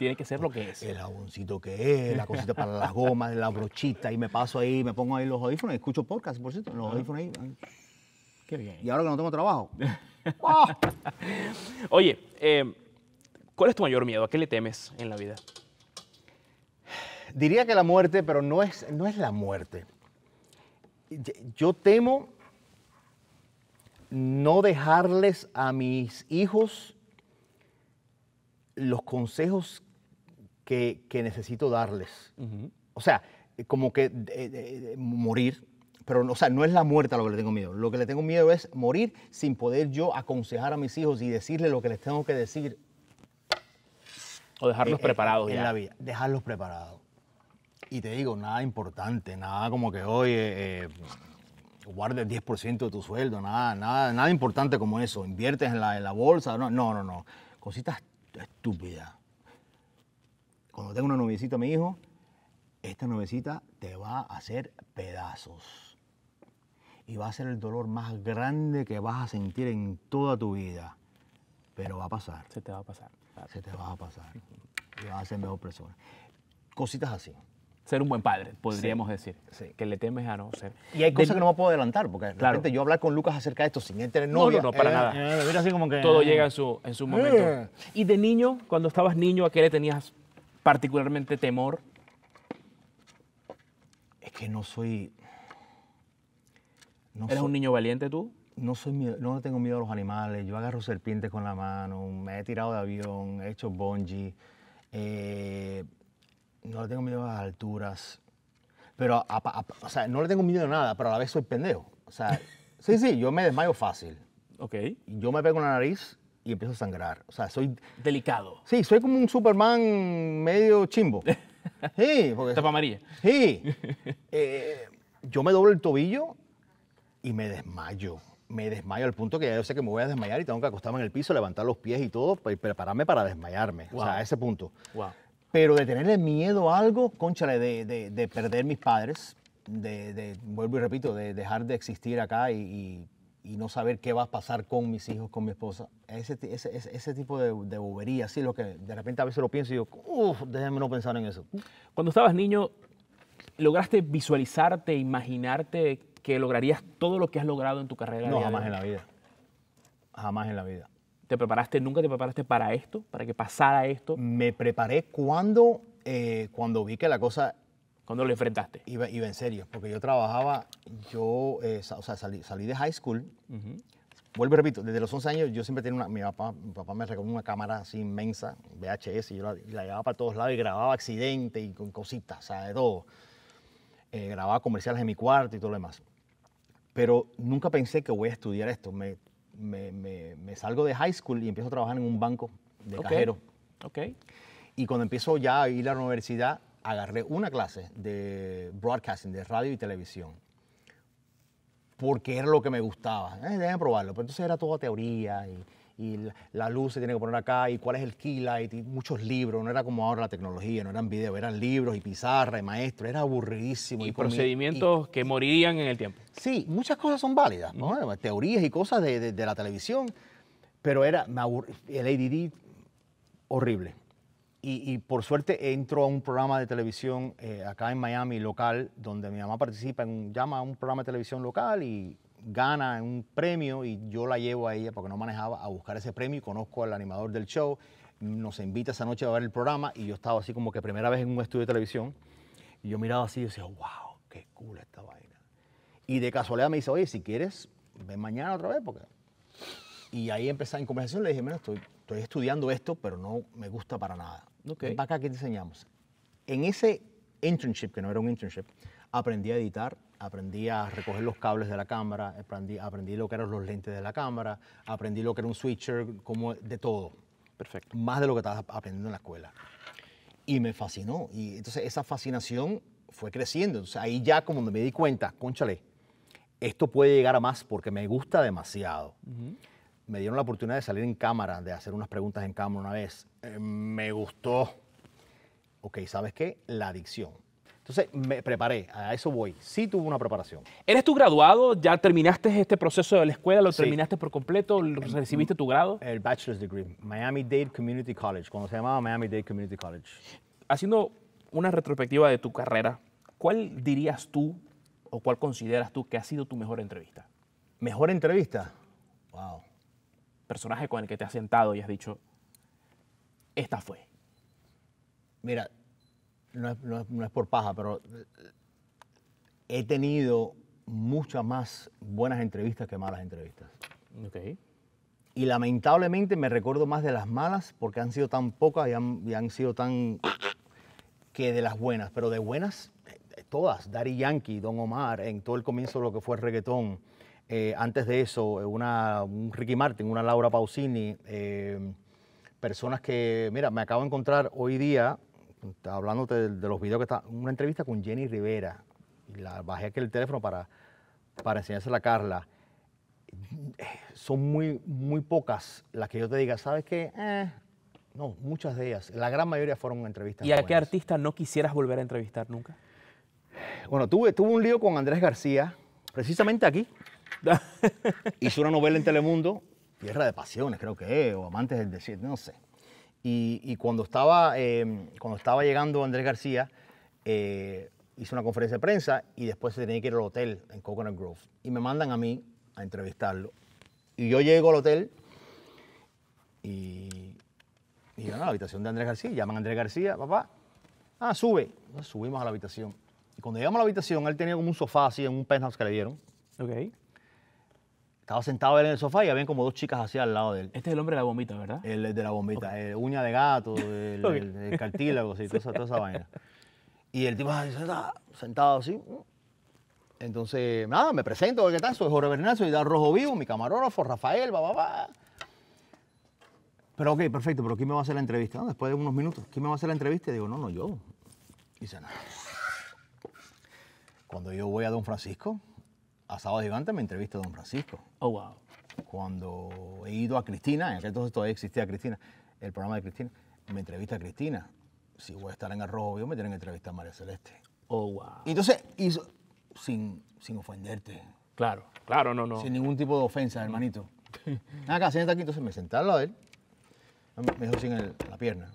tiene que ser lo que es. El aboncito que es, la cosita para las gomas, la brochita, y me paso ahí, me pongo ahí los audífonos, escucho podcast, por cierto, los audífonos ahí. Qué bien. Y ahora que no tengo trabajo. Oh. Oye, em, ¿cuál es tu mayor miedo? ¿A qué le temes en la vida? Diría que la muerte, pero no es, no es la muerte. Yo temo no dejarles a mis hijos los consejos que, necesito darles. O sea, eh, como que eh, eh, morir, pero o sea, no es la muerte a lo que le tengo miedo. Lo que le tengo miedo es morir sin poder yo aconsejar a mis hijos y decirles lo que les tengo que decir. O dejarlos preparados preparados en la vida, dejarlos preparados. Y te digo, nada importante, nada como que hoy eh, guardes el 10% de tu sueldo, nada, nada, nada importante como eso. Inviertes en la, bolsa, no, no, no, no. Cositas estúpidas cuando tengo una noviecita, mi hijo, esta noviecita te va a hacer pedazos. Y va a ser el dolor más grande que vas a sentir en toda tu vida. Pero va a pasar. Se te va a pasar. Se te va a pasar. Y vas a ser mejor persona. Cositas así ser un buen padre, podríamos decir. Sí. Que le temes a no ser. Y hay cosas que no me puedo adelantar, porque de yo hablar con Lucas acerca de esto sin él tener novia. No, no, no para eh, nada. Eh, que, Todo eh. llega en su, en su momento. Y de niño, cuando estabas niño, ¿a qué le tenías particularmente temor es que no soy... No ¿Eres un niño valiente tú? No, soy, no tengo miedo a los animales. Yo agarro serpientes con la mano, me he tirado de avión, he hecho bungee. Eh, no le tengo miedo a las alturas. Pero, o sea, no le tengo miedo a nada, pero a la vez soy pendejo. O sea, sí, sí, yo me desmayo fácil. Ok. Yo me pego en la nariz y empiezo a sangrar. O sea, soy... Delicado. Sí, soy como un Superman medio chimbo. Sí, porque... Tapa amarilla. Sí. Eh, yo me doblo el tobillo y me desmayo. Me desmayo al punto que ya yo sé que me voy a desmayar y tengo que acostarme en el piso, levantar los pies y todo, y prepararme para desmayarme. O sea, a ese punto. Wow. Pero de tenerle miedo a algo, conchale, de, perder mis padres, de, vuelvo y repito, de dejar de existir acá y y no saber qué va a pasar con mis hijos, con mi esposa. Ese, ese, tipo de, de, bobería, sí, lo que de repente a veces lo pienso y digo, uff, déjenme no pensar en eso. Cuando estabas niño, ¿lograste visualizarte, imaginarte que lograrías todo lo que has logrado en tu carrera? No, jamás en la vida. Jamás en la vida. ¿Te preparaste, nunca te preparaste para esto, para que pasara esto? Me preparé cuando, eh, cuando vi que la cosa cuando lo enfrentaste? Iba, en serio, porque yo trabajaba, yo eh, o sea, salí, de high school. Vuelvo y repito, desde los 11 años yo siempre tenía una, mi papá, mi papá me regaló una cámara así inmensa, VHS, y yo la, llevaba para todos lados y grababa accidentes y con cositas, o sea, de todo. Eh, grababa comerciales en mi cuarto y todo lo demás. Pero nunca pensé que voy a estudiar esto. Me, me, salgo de high school y empiezo a trabajar en un banco de cajero. Ok. Y cuando empiezo ya a ir a la universidad, agarré una clase de broadcasting, de radio y televisión, porque era lo que me gustaba. Eh, probarlo. Pero pues entonces era toda teoría y, la luz se tiene que poner acá y cuál es el key light y muchos libros. No era como ahora la tecnología, no eran videos, eran libros y pizarra y maestro. Era aburridísimo. Y, procedimientos que morirían en el tiempo. Sí, muchas cosas son válidas, ¿no? teorías y cosas de, la televisión, pero era el ADD horrible. Y, por suerte entro a un programa de televisión eh, acá en Miami local, donde mi mamá participa en llama a un programa de televisión local y gana un premio y yo la llevo a ella porque no manejaba a buscar ese premio y conozco al animador del show. Nos invita esa noche a ver el programa y yo estaba así como que primera vez en un estudio de televisión y yo miraba así y decía, wow, qué cool esta vaina. Y de casualidad me dice, oye, si quieres, ven mañana otra vez porque... Y ahí empezaba en conversación, le dije, mira, estoy, estoy estudiando esto, pero no me gusta para nada Okay. Acá que enseñamos. En ese internship, que no era un internship, aprendí a editar, aprendí a recoger los cables de la cámara, aprendí, lo que eran los lentes de la cámara, aprendí lo que era un switcher, como de todo. Perfecto. Más de lo que estaba aprendiendo en la escuela. Y me fascinó. Y entonces esa fascinación fue creciendo. Entonces ahí ya como me di cuenta, conchale, esto puede llegar a más porque me gusta demasiado me dieron la oportunidad de salir en cámara, de hacer unas preguntas en cámara una vez. Eh, me gustó. Ok, ¿sabes qué? La adicción. Entonces me preparé, a eso voy. Sí tuve una preparación. ¿Eres tú graduado? ¿Ya terminaste este proceso de la escuela? ¿Lo terminaste por completo? ¿Recibiste tu grado? El bachelor's degree, Miami Dade Community College, cuando se llamaba Miami Dade Community College. Haciendo una retrospectiva de tu carrera, ¿cuál dirías tú o cuál consideras tú que ha sido tu mejor entrevista? ¿Mejor entrevista? Wow personaje con el que te has sentado y has dicho, esta fue? Mira, no es, por paja, pero eh, he tenido muchas más buenas entrevistas que malas entrevistas. Y lamentablemente me recuerdo más de las malas porque han sido tan pocas y han, han sido tan... que de las buenas. Pero de buenas, eh, todas. Daddy Yankee, Don Omar, en todo el comienzo de lo que fue el reggaetón. Eh, antes de eso, eh, una, un Ricky Martin, una Laura Pausini, em, personas que, mira, me acabo de encontrar hoy día, hablándote de, los videos que está, una entrevista con Jenny Rivera. La bajé aquí el teléfono para, para enseñársela a Carla. Son muy, muy pocas las que yo te diga, ¿sabes qué? Eh, no, muchas de ellas. La gran mayoría fueron entrevistas. ¿Y a qué artista no quisieras volver a entrevistar nunca? Bueno, tuve, tuve un lío con Andrés García, precisamente aquí, Hizo una novela en Telemundo, Tierra de Pasiones, creo que es, o Amantes del decir no sé. Y, cuando, estaba, em, cuando estaba llegando Andrés García, eh, hizo una conferencia de prensa y después se tenía que ir al hotel en Coconut Grove. Y me mandan a mí a entrevistarlo. Y yo llego al hotel y, y a la habitación de Andrés García. Llaman a Andrés García, papá, ah, sube. subimos a la habitación. Y cuando llegamos a la habitación, él tenía como un sofá así en un penthouse que le dieron. Ok. Estaba sentado él en el sofá y habían como dos chicas así al lado de él. Este es el hombre de la bombita, ¿verdad? El de la bombita, el uña de gato, el, cartílago, así, toda, esa, vaina. Y el tipo así, sentado así. Entonces, nada, me presento, ¿qué tal? Soy Jorge Bernal, soy de Rojo Vivo, mi camarógrafo, Rafael, va, va, va. Pero ok, perfecto, pero ¿quién me va a hacer la entrevista? Después de unos minutos, ¿quién me va a hacer la entrevista? digo, no, no, yo. Y dice, nada. Cuando yo voy a Don Francisco, a Sábado Gigante me entrevista Don Francisco. Oh, wow. Cuando he ido a Cristina, en aquel entonces todavía existía Cristina, el programa de Cristina, me entrevista a Cristina. Si voy a estar en el me tienen que entrevistar a María Celeste. Oh, wow. entonces, hizo, sin, sin ofenderte. Claro, claro, no, no. Sin ningún tipo de ofensa, mm. hermanito. Acá, siéntate aquí. Entonces me senté al lado de él. Me dejó sin la pierna.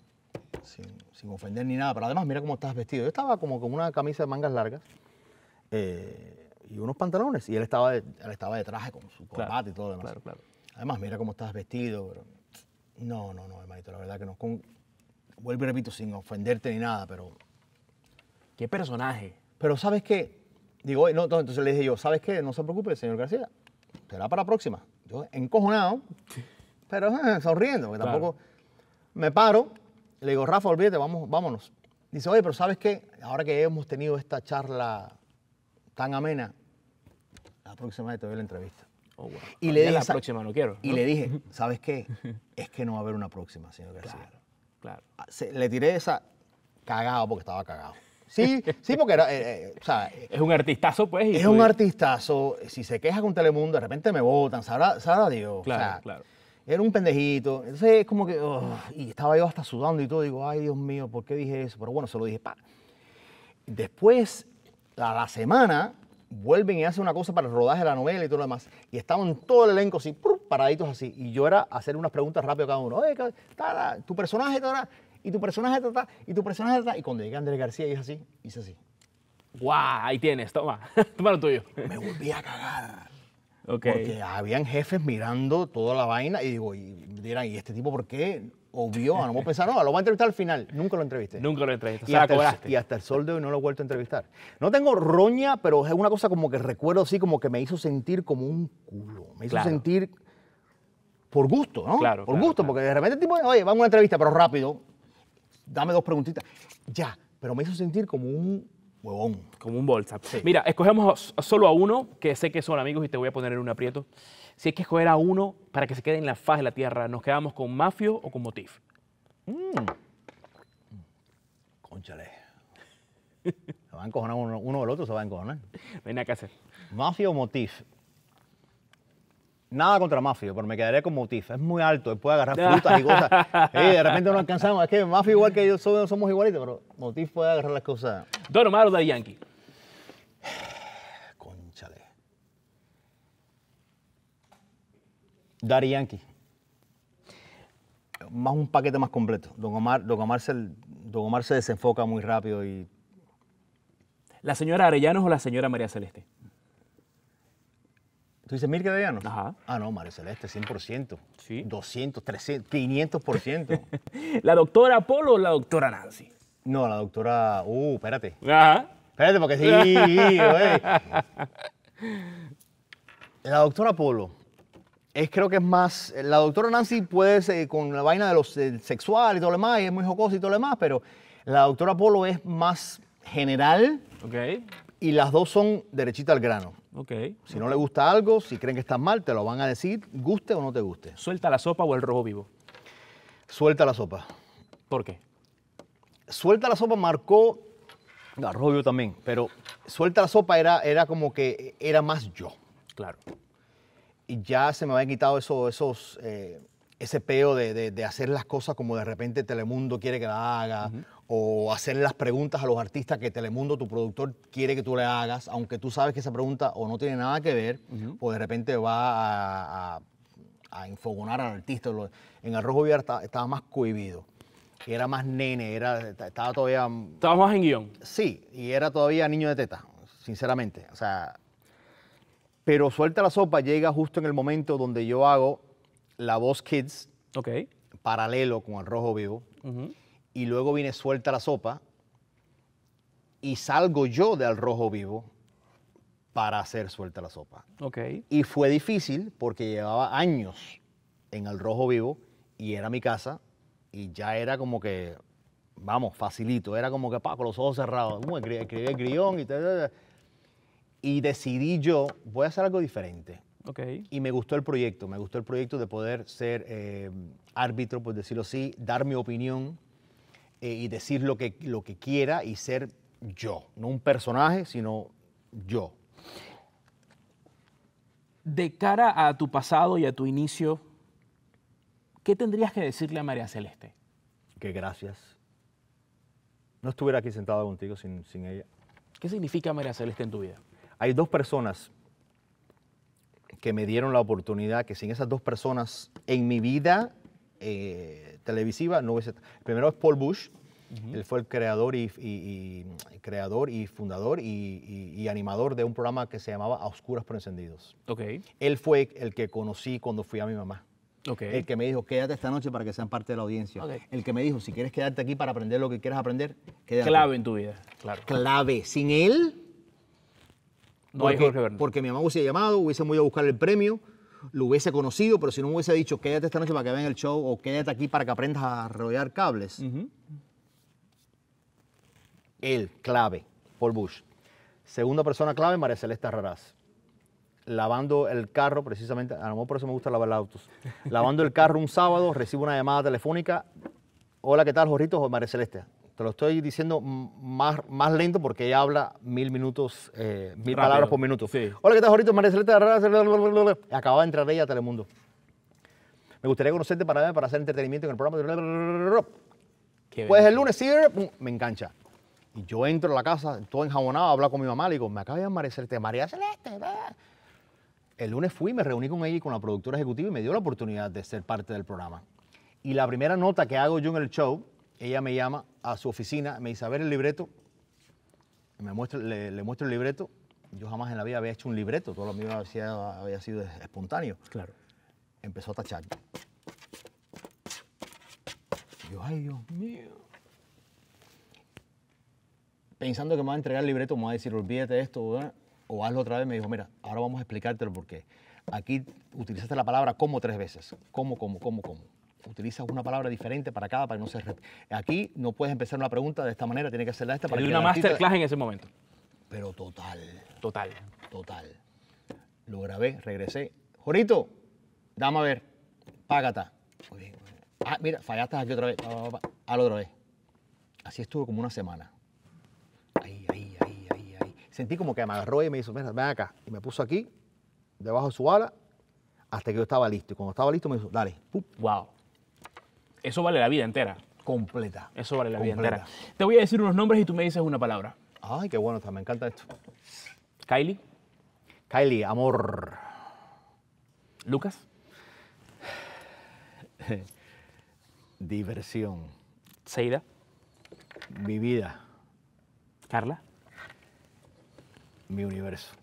Sin, sin, ofender ni nada. Pero además, mira cómo estás vestido. Yo estaba como con una camisa de mangas largas. Eh, y unos pantalones. Y él estaba de, estaba de traje con su corbata y todo Además, mira cómo estás vestido. No, no, no, hermanito, la verdad que no. Con... Vuelvo y repito, sin ofenderte ni nada, pero. Qué personaje. Pero, ¿sabes qué? Digo, entonces le dije yo, ¿sabes qué? No se preocupe, señor García. Será para la próxima. Yo, encojonado, pero ah, sonriendo, que tampoco. Me paro, le digo, Rafa, olvídate, vamos, vámonos. Dice, oye, pero ¿sabes qué? Ahora que hemos tenido esta charla tan amena, la próxima vez te doy la entrevista. Oh, y ah, le dije, la próxima no quiero. Y le dije, ¿sabes qué? Es que no va a haber una próxima, señor García. Claro, ah, le tiré esa cagado porque estaba cagado. Sí, sí, porque era, eh, eh, es un artistazo, pues. es un pues- artistazo. Si se queja con Telemundo, de repente me votan, sabrá, sabrá Dios. Era un pendejito. Entonces es como que, oh, y estaba yo hasta sudando y todo. Digo, ay, Dios mío, ¿por qué dije eso? Pero bueno, se lo dije, pa. Después a la semana vuelven y hacen una cosa para el rodaje de la novela y todo lo demás. Y estaban todo el elenco así, paraditos así. Y yo era hacer unas preguntas rápido a cada uno. Oye, tu personaje, y tu personaje, trata y tu personaje, Y cuando llega Andrés García, y es así, hice así. ¡Guau! ahí tienes, toma. toma lo tuyo. Me volví a cagar. Porque habían jefes mirando toda la vaina y digo, y dirán, ¿y este tipo por qué? obvio, a no me pensar, no, lo voy a entrevistar al final. Nunca lo entrevisté. Nunca lo entrevisté. y, hasta el, y sol de hoy no lo he vuelto a entrevistar. No tengo roña, pero es una cosa como que recuerdo así, como que me hizo sentir como un culo. Me hizo sentir por gusto, ¿no? Claro. Por gusto, porque de repente el tipo, oye, vamos a una entrevista, pero rápido, dame dos preguntitas. Ya, pero me hizo sentir como un Huevón. Como un bolsa. Mira, escogemos solo a uno, que sé que son amigos y te voy a poner en un aprieto. Si hay que escoger a uno para que se quede en la faz de la tierra, ¿nos quedamos con Mafio o con Motif? Mm. Cónchale. Conchale. se va a encojonar uno, o el otro, se va a encojonar. Ven acá hacer. Mafio o Motif. Nada contra Mafia, pero me quedaré con Motif. Es muy alto, él puede agarrar frutas y cosas. de repente no alcanzamos. Es que Mafio igual que yo somos, igualitos, pero Motif puede agarrar las cosas. Don Omar o Daddy Yankee. Conchale. Daddy Yankee. Más un paquete más completo. Don Omar, Don se, desenfoca muy rápido y. ¿La señora Arellanos o la señora María Celeste? ¿Tú dices Mirka Ajá. Ah, no, María Celeste, 100%. Sí. 200, 300, 500%. ¿La doctora Polo o la doctora Nancy? No, la doctora... Uh, espérate. Ajá. Espérate, porque sí, güey. La doctora Polo es creo que es más... La doctora Nancy puede ser eh, con la vaina de los sexual y todo lo demás, y es muy jocosa y todo lo demás, pero la doctora Polo es más general. Ok. Y las dos son derechita al grano. Okay. Si no le gusta algo, si creen que está mal, te lo van a decir, guste o no te guste. ¿Suelta la sopa o el rojo vivo? Suelta la sopa. ¿Por qué? Suelta la sopa marcó, el rojo vivo también, pero suelta la sopa era, era como que era más yo. Claro. Y ya se me habían quitado esos, esos eh, ese peo de, hacer las cosas como de repente Telemundo quiere que la haga o hacer las preguntas a los artistas que Telemundo, tu productor, quiere que tú le hagas, aunque tú sabes que esa pregunta o no tiene nada que ver, pues o de repente va a, a, infogonar al artista. En el Rojo Vivo estaba más cohibido. Era más nene, era, estaba todavía... Estaba más en guión. Sí, y era todavía niño de teta, sinceramente. O sea, pero Suelta la Sopa llega justo en el momento donde yo hago La Voz Kids, paralelo con El Rojo Vivo y luego viene suelta la sopa y salgo yo de al rojo vivo para hacer suelta la sopa. Y fue difícil porque llevaba años en al rojo vivo y era mi casa y ya era como que, vamos, facilito, era como que, pa, con los ojos cerrados, uh, escribí el guión y tal. Y decidí yo, voy a hacer algo diferente. Y me gustó el proyecto, me gustó el proyecto de poder ser eh, árbitro, por decirlo así, dar mi opinión eh, y decir lo que, lo que quiera y ser yo, no un personaje, sino yo. De cara a tu pasado y a tu inicio, ¿qué tendrías que decirle a María Celeste? Que gracias. No estuviera aquí sentado contigo sin, sin ella. ¿Qué significa María Celeste en tu vida? Hay dos personas que me dieron la oportunidad, que sin esas dos personas en mi vida eh, televisiva primero es Paul Bush, él fue el creador y, creador y fundador y, animador de un programa que se llamaba Oscuras por Encendidos. Él fue el que conocí cuando fui a mi mamá. El que me dijo, quédate esta noche para que sean parte de la audiencia. El que me dijo, si quieres quedarte aquí para aprender lo que quieres aprender, quédate. Clave en tu vida, claro. Clave. Sin él, no hay Jorge Porque mi mamá hubiese llamado, hubiese ido a buscar el premio, lo hubiese conocido, pero si no hubiese dicho, quédate esta noche para que vean el show o quédate aquí para que aprendas a rodear cables. Él, clave, Paul Bush. Segunda persona clave, María Celeste Raraz. Lavando el carro, precisamente, a lo mejor por eso me gusta lavar autos. Lavando el carro un sábado, recibo una llamada telefónica. Hola, ¿qué tal, Jorrito? María Celeste. Te lo estoy diciendo más, más lento porque ella habla mil minutos, eh, mil palabras por minuto. Hola, ¿qué tal, Jorito? María Celeste. Acaba de entrar ella a Telemundo. Me gustaría conocerte para, para hacer entretenimiento en el programa. Qué pues el lunes, sí, me engancha. Y yo entro a la casa, todo enjabonado, hablo con mi mamá, y digo, me acaba de llamar María Celeste. El lunes fui, me reuní con ella y con la productora ejecutiva y me dio la oportunidad de ser parte del programa. Y la primera nota que hago yo en el show ella me llama a su oficina, me dice, a ver el libreto. Me le, muestro el libreto. Yo jamás en la vida había hecho un libreto, todo lo mío había, había sido espontáneo. Claro. Empezó a tachar. Yo, ay, Dios mío pensando que me va a entregar el libreto, me va a decir, olvídate de esto, o hazlo otra vez, me dijo, mira, ahora vamos a explicártelo porque aquí utilizaste la palabra como tres veces, como, como, como, como utilizas una palabra diferente para cada, para que no se Aquí no puedes empezar una pregunta de esta manera, tiene que hacerla esta para que una masterclass en ese momento. Pero total. Total. Total. Lo grabé, regresé. Jorito, dame a ver. Págata. Muy bien. Ah, mira, fallaste aquí otra vez. Al otra vez. Así estuvo como una semana. Ahí, ahí, ahí, ahí, ahí. Sentí como que me agarró y me hizo, ven acá. Y me puso aquí, debajo de su ala, hasta que yo estaba listo. Y cuando estaba listo me dijo, dale, wow. Eso vale la vida entera. Completa. Eso vale la vida entera. Te voy a decir unos nombres y tú me dices una palabra. Ay, qué bueno está, me encanta esto. Kylie. Kylie, amor. Lucas. Diversión. Seida. Mi vida. Carla. Mi universo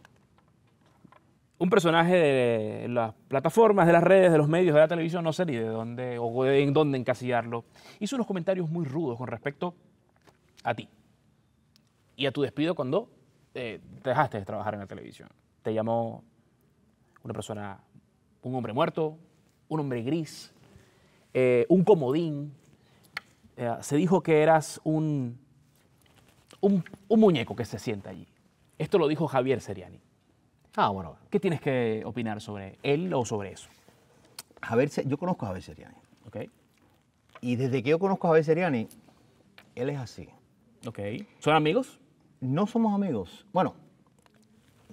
un personaje de las plataformas, de las redes, de los medios, de la televisión, no sé ni de dónde o en dónde encasillarlo, hizo unos comentarios muy rudos con respecto a ti y a tu despido cuando eh, dejaste de trabajar en la televisión. Te llamó una persona, un hombre muerto, un hombre gris, eh, un comodín. Eh, se dijo que eras un, un, un muñeco que se sienta allí. Esto lo dijo Javier Seriani. Ah, bueno. ¿Qué tienes que opinar sobre él o sobre eso? Javier, yo conozco a Javier Seriani. Ok. Y desde que yo conozco a Javier Seriani, él es así. Ok. ¿Son amigos? No somos amigos. Bueno,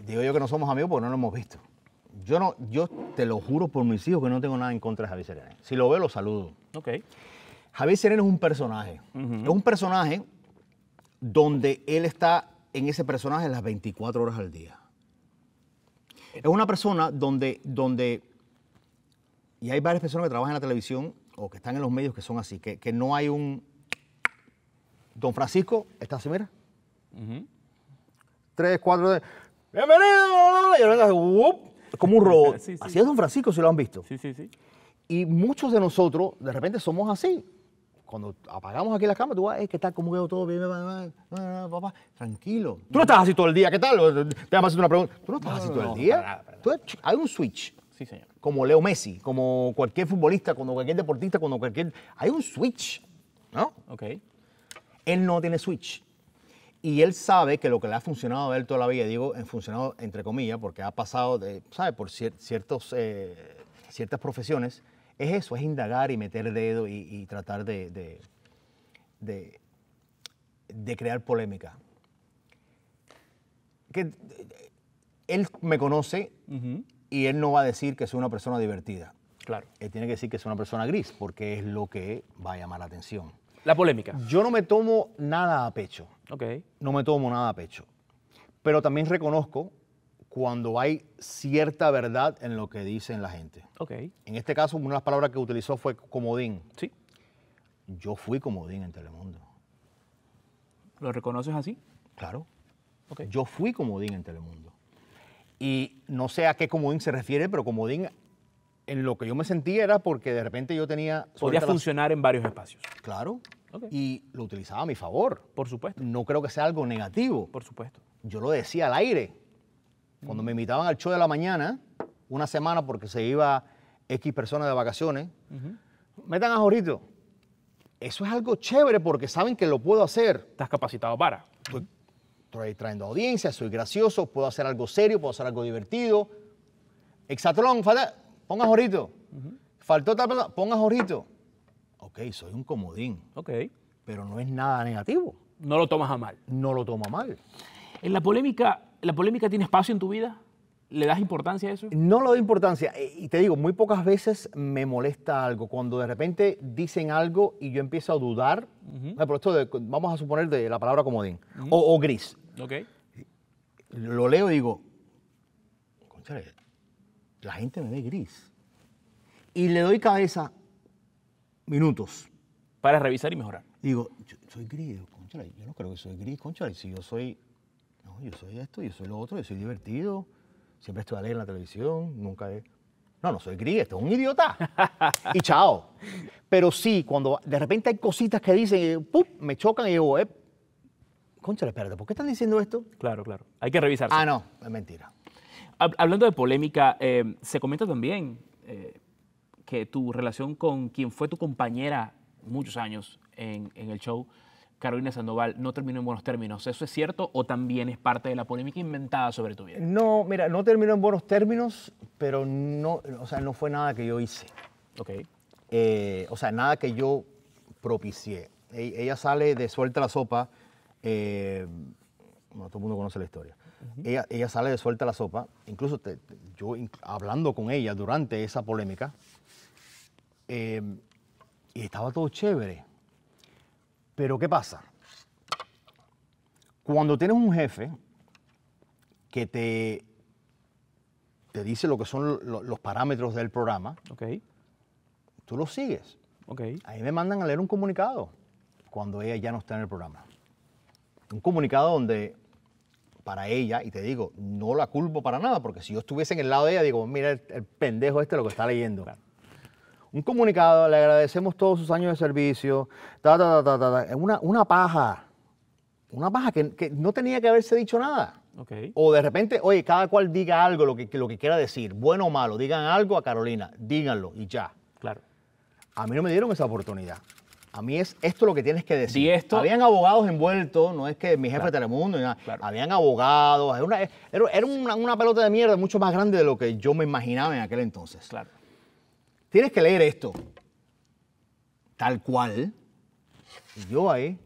digo yo que no somos amigos porque no lo hemos visto. Yo no, yo te lo juro por mis hijos que no tengo nada en contra de Javier Seriani. Si lo veo, lo saludo. Ok. Javier Seriani es un personaje. Es un personaje donde él está en ese personaje las 24 horas al día. Es una persona donde, donde, y hay varias personas que trabajan en la televisión o que están en los medios que son así, que, no hay un... Don Francisco está así, mira. Tres, cuatro... De... Bienvenido. Como un robot. Así es Don Francisco, si lo han visto. Sí, sí, sí. Y muchos de nosotros, de repente, somos así cuando apagamos aquí la cámara, tú vas, ¿qué tal? ¿Cómo quedó todo Papá, tranquilo. Tú no estás así todo el día, ¿qué tal? Te vamos a hacer una pregunta. Tú no estás así todo el día. hay un switch. Sí, señor. Como Leo Messi, como cualquier futbolista, como cualquier deportista, como cualquier. Hay un switch, ¿no? Ok. Él no tiene switch. Y él sabe que lo que le ha funcionado a él toda la vida, digo, funcionado entre comillas, porque ha pasado, de, ¿sabes? Por ciertos, eh, ciertas profesiones es eso, es indagar y meter dedo y, tratar de, de, crear polémica. Que, él me conoce y él no va a decir que soy una persona divertida. Claro. Él tiene que decir que soy una persona gris, porque es lo que va a llamar la atención. La polémica. Yo no me tomo nada a pecho. No me tomo nada a pecho. Pero también reconozco cuando hay cierta verdad en lo que dicen la gente. Ok. En este caso, una de las palabras que utilizó fue comodín. Sí. Yo fui comodín en Telemundo. ¿Lo reconoces así? Claro. Okay. Yo fui comodín en Telemundo. Y no sé a qué comodín se refiere, pero comodín en lo que yo me sentía era porque de repente yo tenía... Podía funcionar en varios espacios. Claro. Y lo utilizaba a mi favor. Por supuesto. No creo que sea algo negativo. Por supuesto. Yo lo decía al aire. Cuando me invitaban al show de la mañana, una semana porque se iba X personas de vacaciones, metan a Jorito. Eso es algo chévere porque saben que lo puedo hacer. Estás capacitado para. Estoy trayendo audiencia, soy gracioso, puedo hacer algo serio, puedo hacer algo divertido. Exatlón, falta, a Jorito. Faltó tal persona, ponga Jorito. Ok, soy un comodín. Ok. Pero no es nada negativo. No lo tomas a mal. No lo toma mal. En la polémica ¿La polémica tiene espacio en tu vida? ¿Le das importancia a eso? No le doy importancia. Eh, y te digo, muy pocas veces me molesta algo. Cuando de repente dicen algo y yo empiezo a dudar, por esto de, vamos a suponer de la palabra comodín o, gris. Ok. Lo leo y digo, la gente me ve gris. Y le doy cabeza minutos. Para revisar y mejorar. Digo, yo, soy gris. Conchale, yo no creo que soy gris, conchale. Si yo soy yo soy esto, yo soy lo otro, yo soy divertido, siempre estoy alegre en la televisión, nunca No, no soy gris, esto es un idiota. y chao. Pero sí, cuando de repente hay cositas que dicen, eh, me chocan y digo, eh, concha, espérate, ¿por qué están diciendo esto? Claro, claro. Hay que revisar. Ah, no, es mentira. Hablando de polémica, eh, se comenta también eh, que tu relación con quien fue tu compañera muchos años en, en el show, Carolina Sandoval no terminó en buenos términos. ¿Eso es cierto o también es parte de la polémica inventada sobre tu vida? No, mira, no terminó en buenos términos, pero no, o sea, no fue nada que yo hice. Ok. Eh, o sea, nada que yo propicié. E-, ella sale de Suelta la Sopa, eh, bueno, todo el mundo conoce la historia. ella, sale de Suelta la Sopa, incluso yo hablando con ella durante esa polémica, eh, y estaba todo chévere pero ¿qué pasa? Cuando tienes un jefe que te, te dice lo que son los parámetros del programa, okay. tú lo sigues. Okay. Ahí me mandan a leer un comunicado cuando ella ya no está en el programa. Un comunicado donde para ella, y te digo, no la culpo para nada, porque si yo estuviese en el lado de ella, digo, mira el, pendejo este lo que está leyendo un comunicado, le agradecemos todos sus años de servicio, una, una paja, una paja que, no tenía que haberse dicho nada. O de repente, oye, cada cual diga algo, lo que, lo que quiera decir, bueno o malo, digan algo a Carolina, díganlo y ya. Claro. A mí no me dieron esa oportunidad. A mí es esto lo que tienes que decir. esto? Habían abogados envueltos, no es que mi jefe Telemundo, habían abogados, era, una, una, pelota de mierda mucho más grande de lo que yo me imaginaba en aquel entonces. Claro. Tienes que leer esto. Tal cual. yo ahí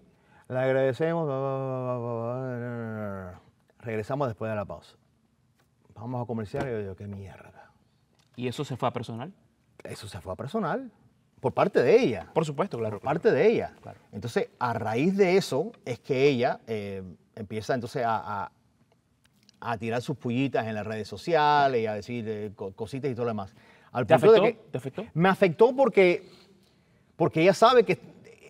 le agradecemos. Regresamos después de la pausa. Vamos a comerciar y yo digo, qué mierda. ¿Y eso se fue a personal? Eso se fue a personal. Por parte de ella. Por supuesto, claro. Por parte de ella. Entonces, a raíz de eso es que ella empieza entonces a, tirar sus pullitas en las redes sociales y a decir cositas y todo lo demás. ¿Te, afectó? De Me afectó porque, porque ella, sabe que,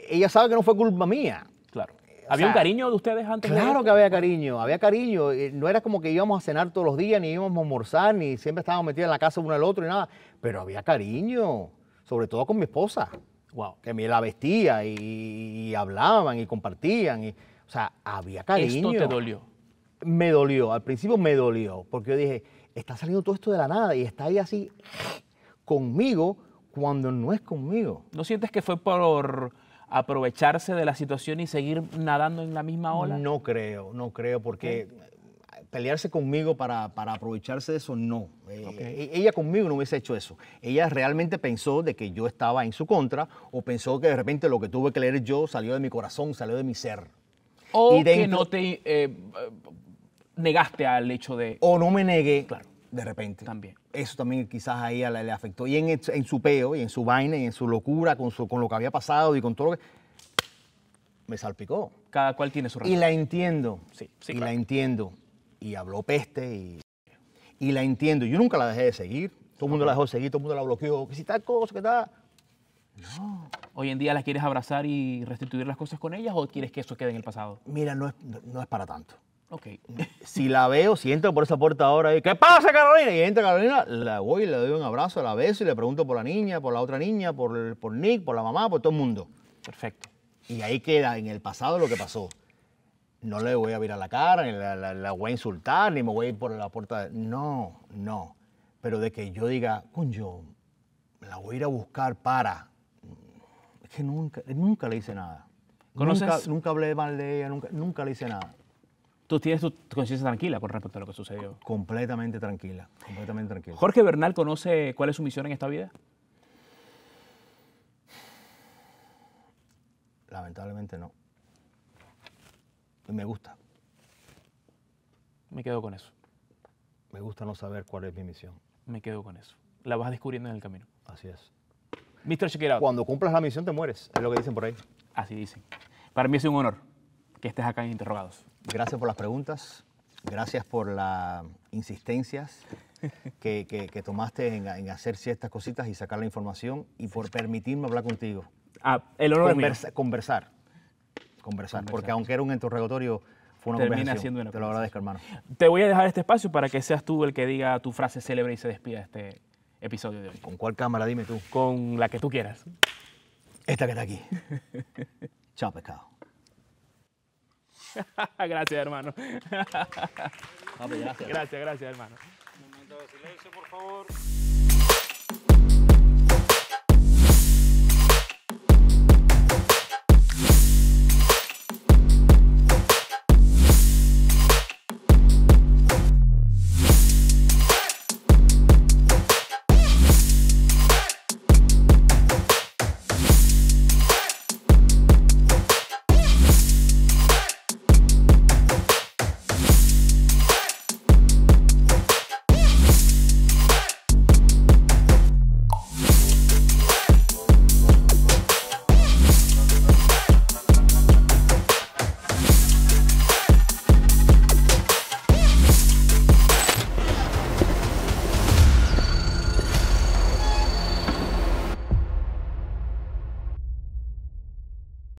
ella sabe que no fue culpa mía. Claro. Eh, ¿Había un cariño de ustedes antes? Claro que había cariño, había cariño. Eh, no era como que íbamos a cenar todos los días, ni íbamos a almorzar, ni siempre estábamos metidos en la casa uno al otro y nada. Pero había cariño, sobre todo con mi esposa. Wow. Que me la vestía y, hablaban y compartían. Y, o sea, había cariño. ¿Esto te dolió? Me dolió, al principio me dolió, porque yo dije, está saliendo todo esto de la nada y está ahí así conmigo cuando no es conmigo. ¿No sientes que fue por aprovecharse de la situación y seguir nadando en la misma ola? No creo, no creo, porque pelearse conmigo para, aprovecharse de eso, no. Eh, e, ella conmigo no hubiese hecho eso. Ella realmente pensó de que yo estaba en su contra o pensó que de repente lo que tuve que leer yo salió de mi corazón, salió de mi ser. O y que no te eh, eh, negaste al hecho de... O no me negué. Claro de repente. También. Eso también quizás a le, afectó. Y en, su peo, y en su vaina, y en su locura, con, su, con lo que había pasado y con todo lo que... Me salpicó. Cada cual tiene su razón. Y la entiendo. Sí, sí. Y la entiendo. Y habló peste y... Y la entiendo. Yo nunca la dejé de seguir. Todo el mundo la dejó de seguir, todo el mundo la bloqueó. Que si tal cosa, que tal... No. ¿Hoy en día las quieres abrazar y restituir las cosas con ellas o quieres que eso quede en el pasado? Mira, no es, no es para tanto. Ok. Eh, si la veo, si entro por esa puerta ahora y ¿qué pasa, Carolina? Y entra Carolina, la voy, le doy un abrazo, la beso y le pregunto por la niña, por la otra niña, por, Nick, por la mamá, por todo el mundo. Perfecto. Y ahí queda en el pasado lo que pasó. No le voy a virar la cara, ni la, voy a insultar, ni me voy a ir por la puerta. No, no. Pero de que yo diga, con yo la voy a ir a buscar para. Es que nunca, nunca le hice nada. Nunca, nunca hablé mal de ella, nunca, nunca le hice nada tú tienes tu conciencia tranquila con respecto a lo que sucedió. Completamente tranquila, completamente tranquila. Jorge Bernal conoce cuál es su misión en esta vida. Lamentablemente no. Y me gusta. Me quedo con eso. Me gusta no saber cuál es mi misión. Me quedo con eso. La vas descubriendo en el camino. Así es. Mr. Check Cuando cumplas la misión te mueres, es lo que dicen por ahí. Así dicen. Para mí es un honor que estés acá en Interrogados gracias por las preguntas, gracias por las insistencias que, tomaste en, hacer ciertas cositas y sacar la información y por permitirme hablar contigo. Ah, el honor de conversar, conversar, porque aunque era un interrogatorio, fue una Termina siendo una Te lo agradezco, hermano. Te voy a dejar este espacio para que seas tú el que diga tu frase célebre y se despida este episodio de hoy. ¿Con cuál cámara? Dime tú. Con la que tú quieras. Esta que está aquí. Chao, pescado. gracias, hermano. Ah, pues, gracias. gracias, hermano. momento por favor.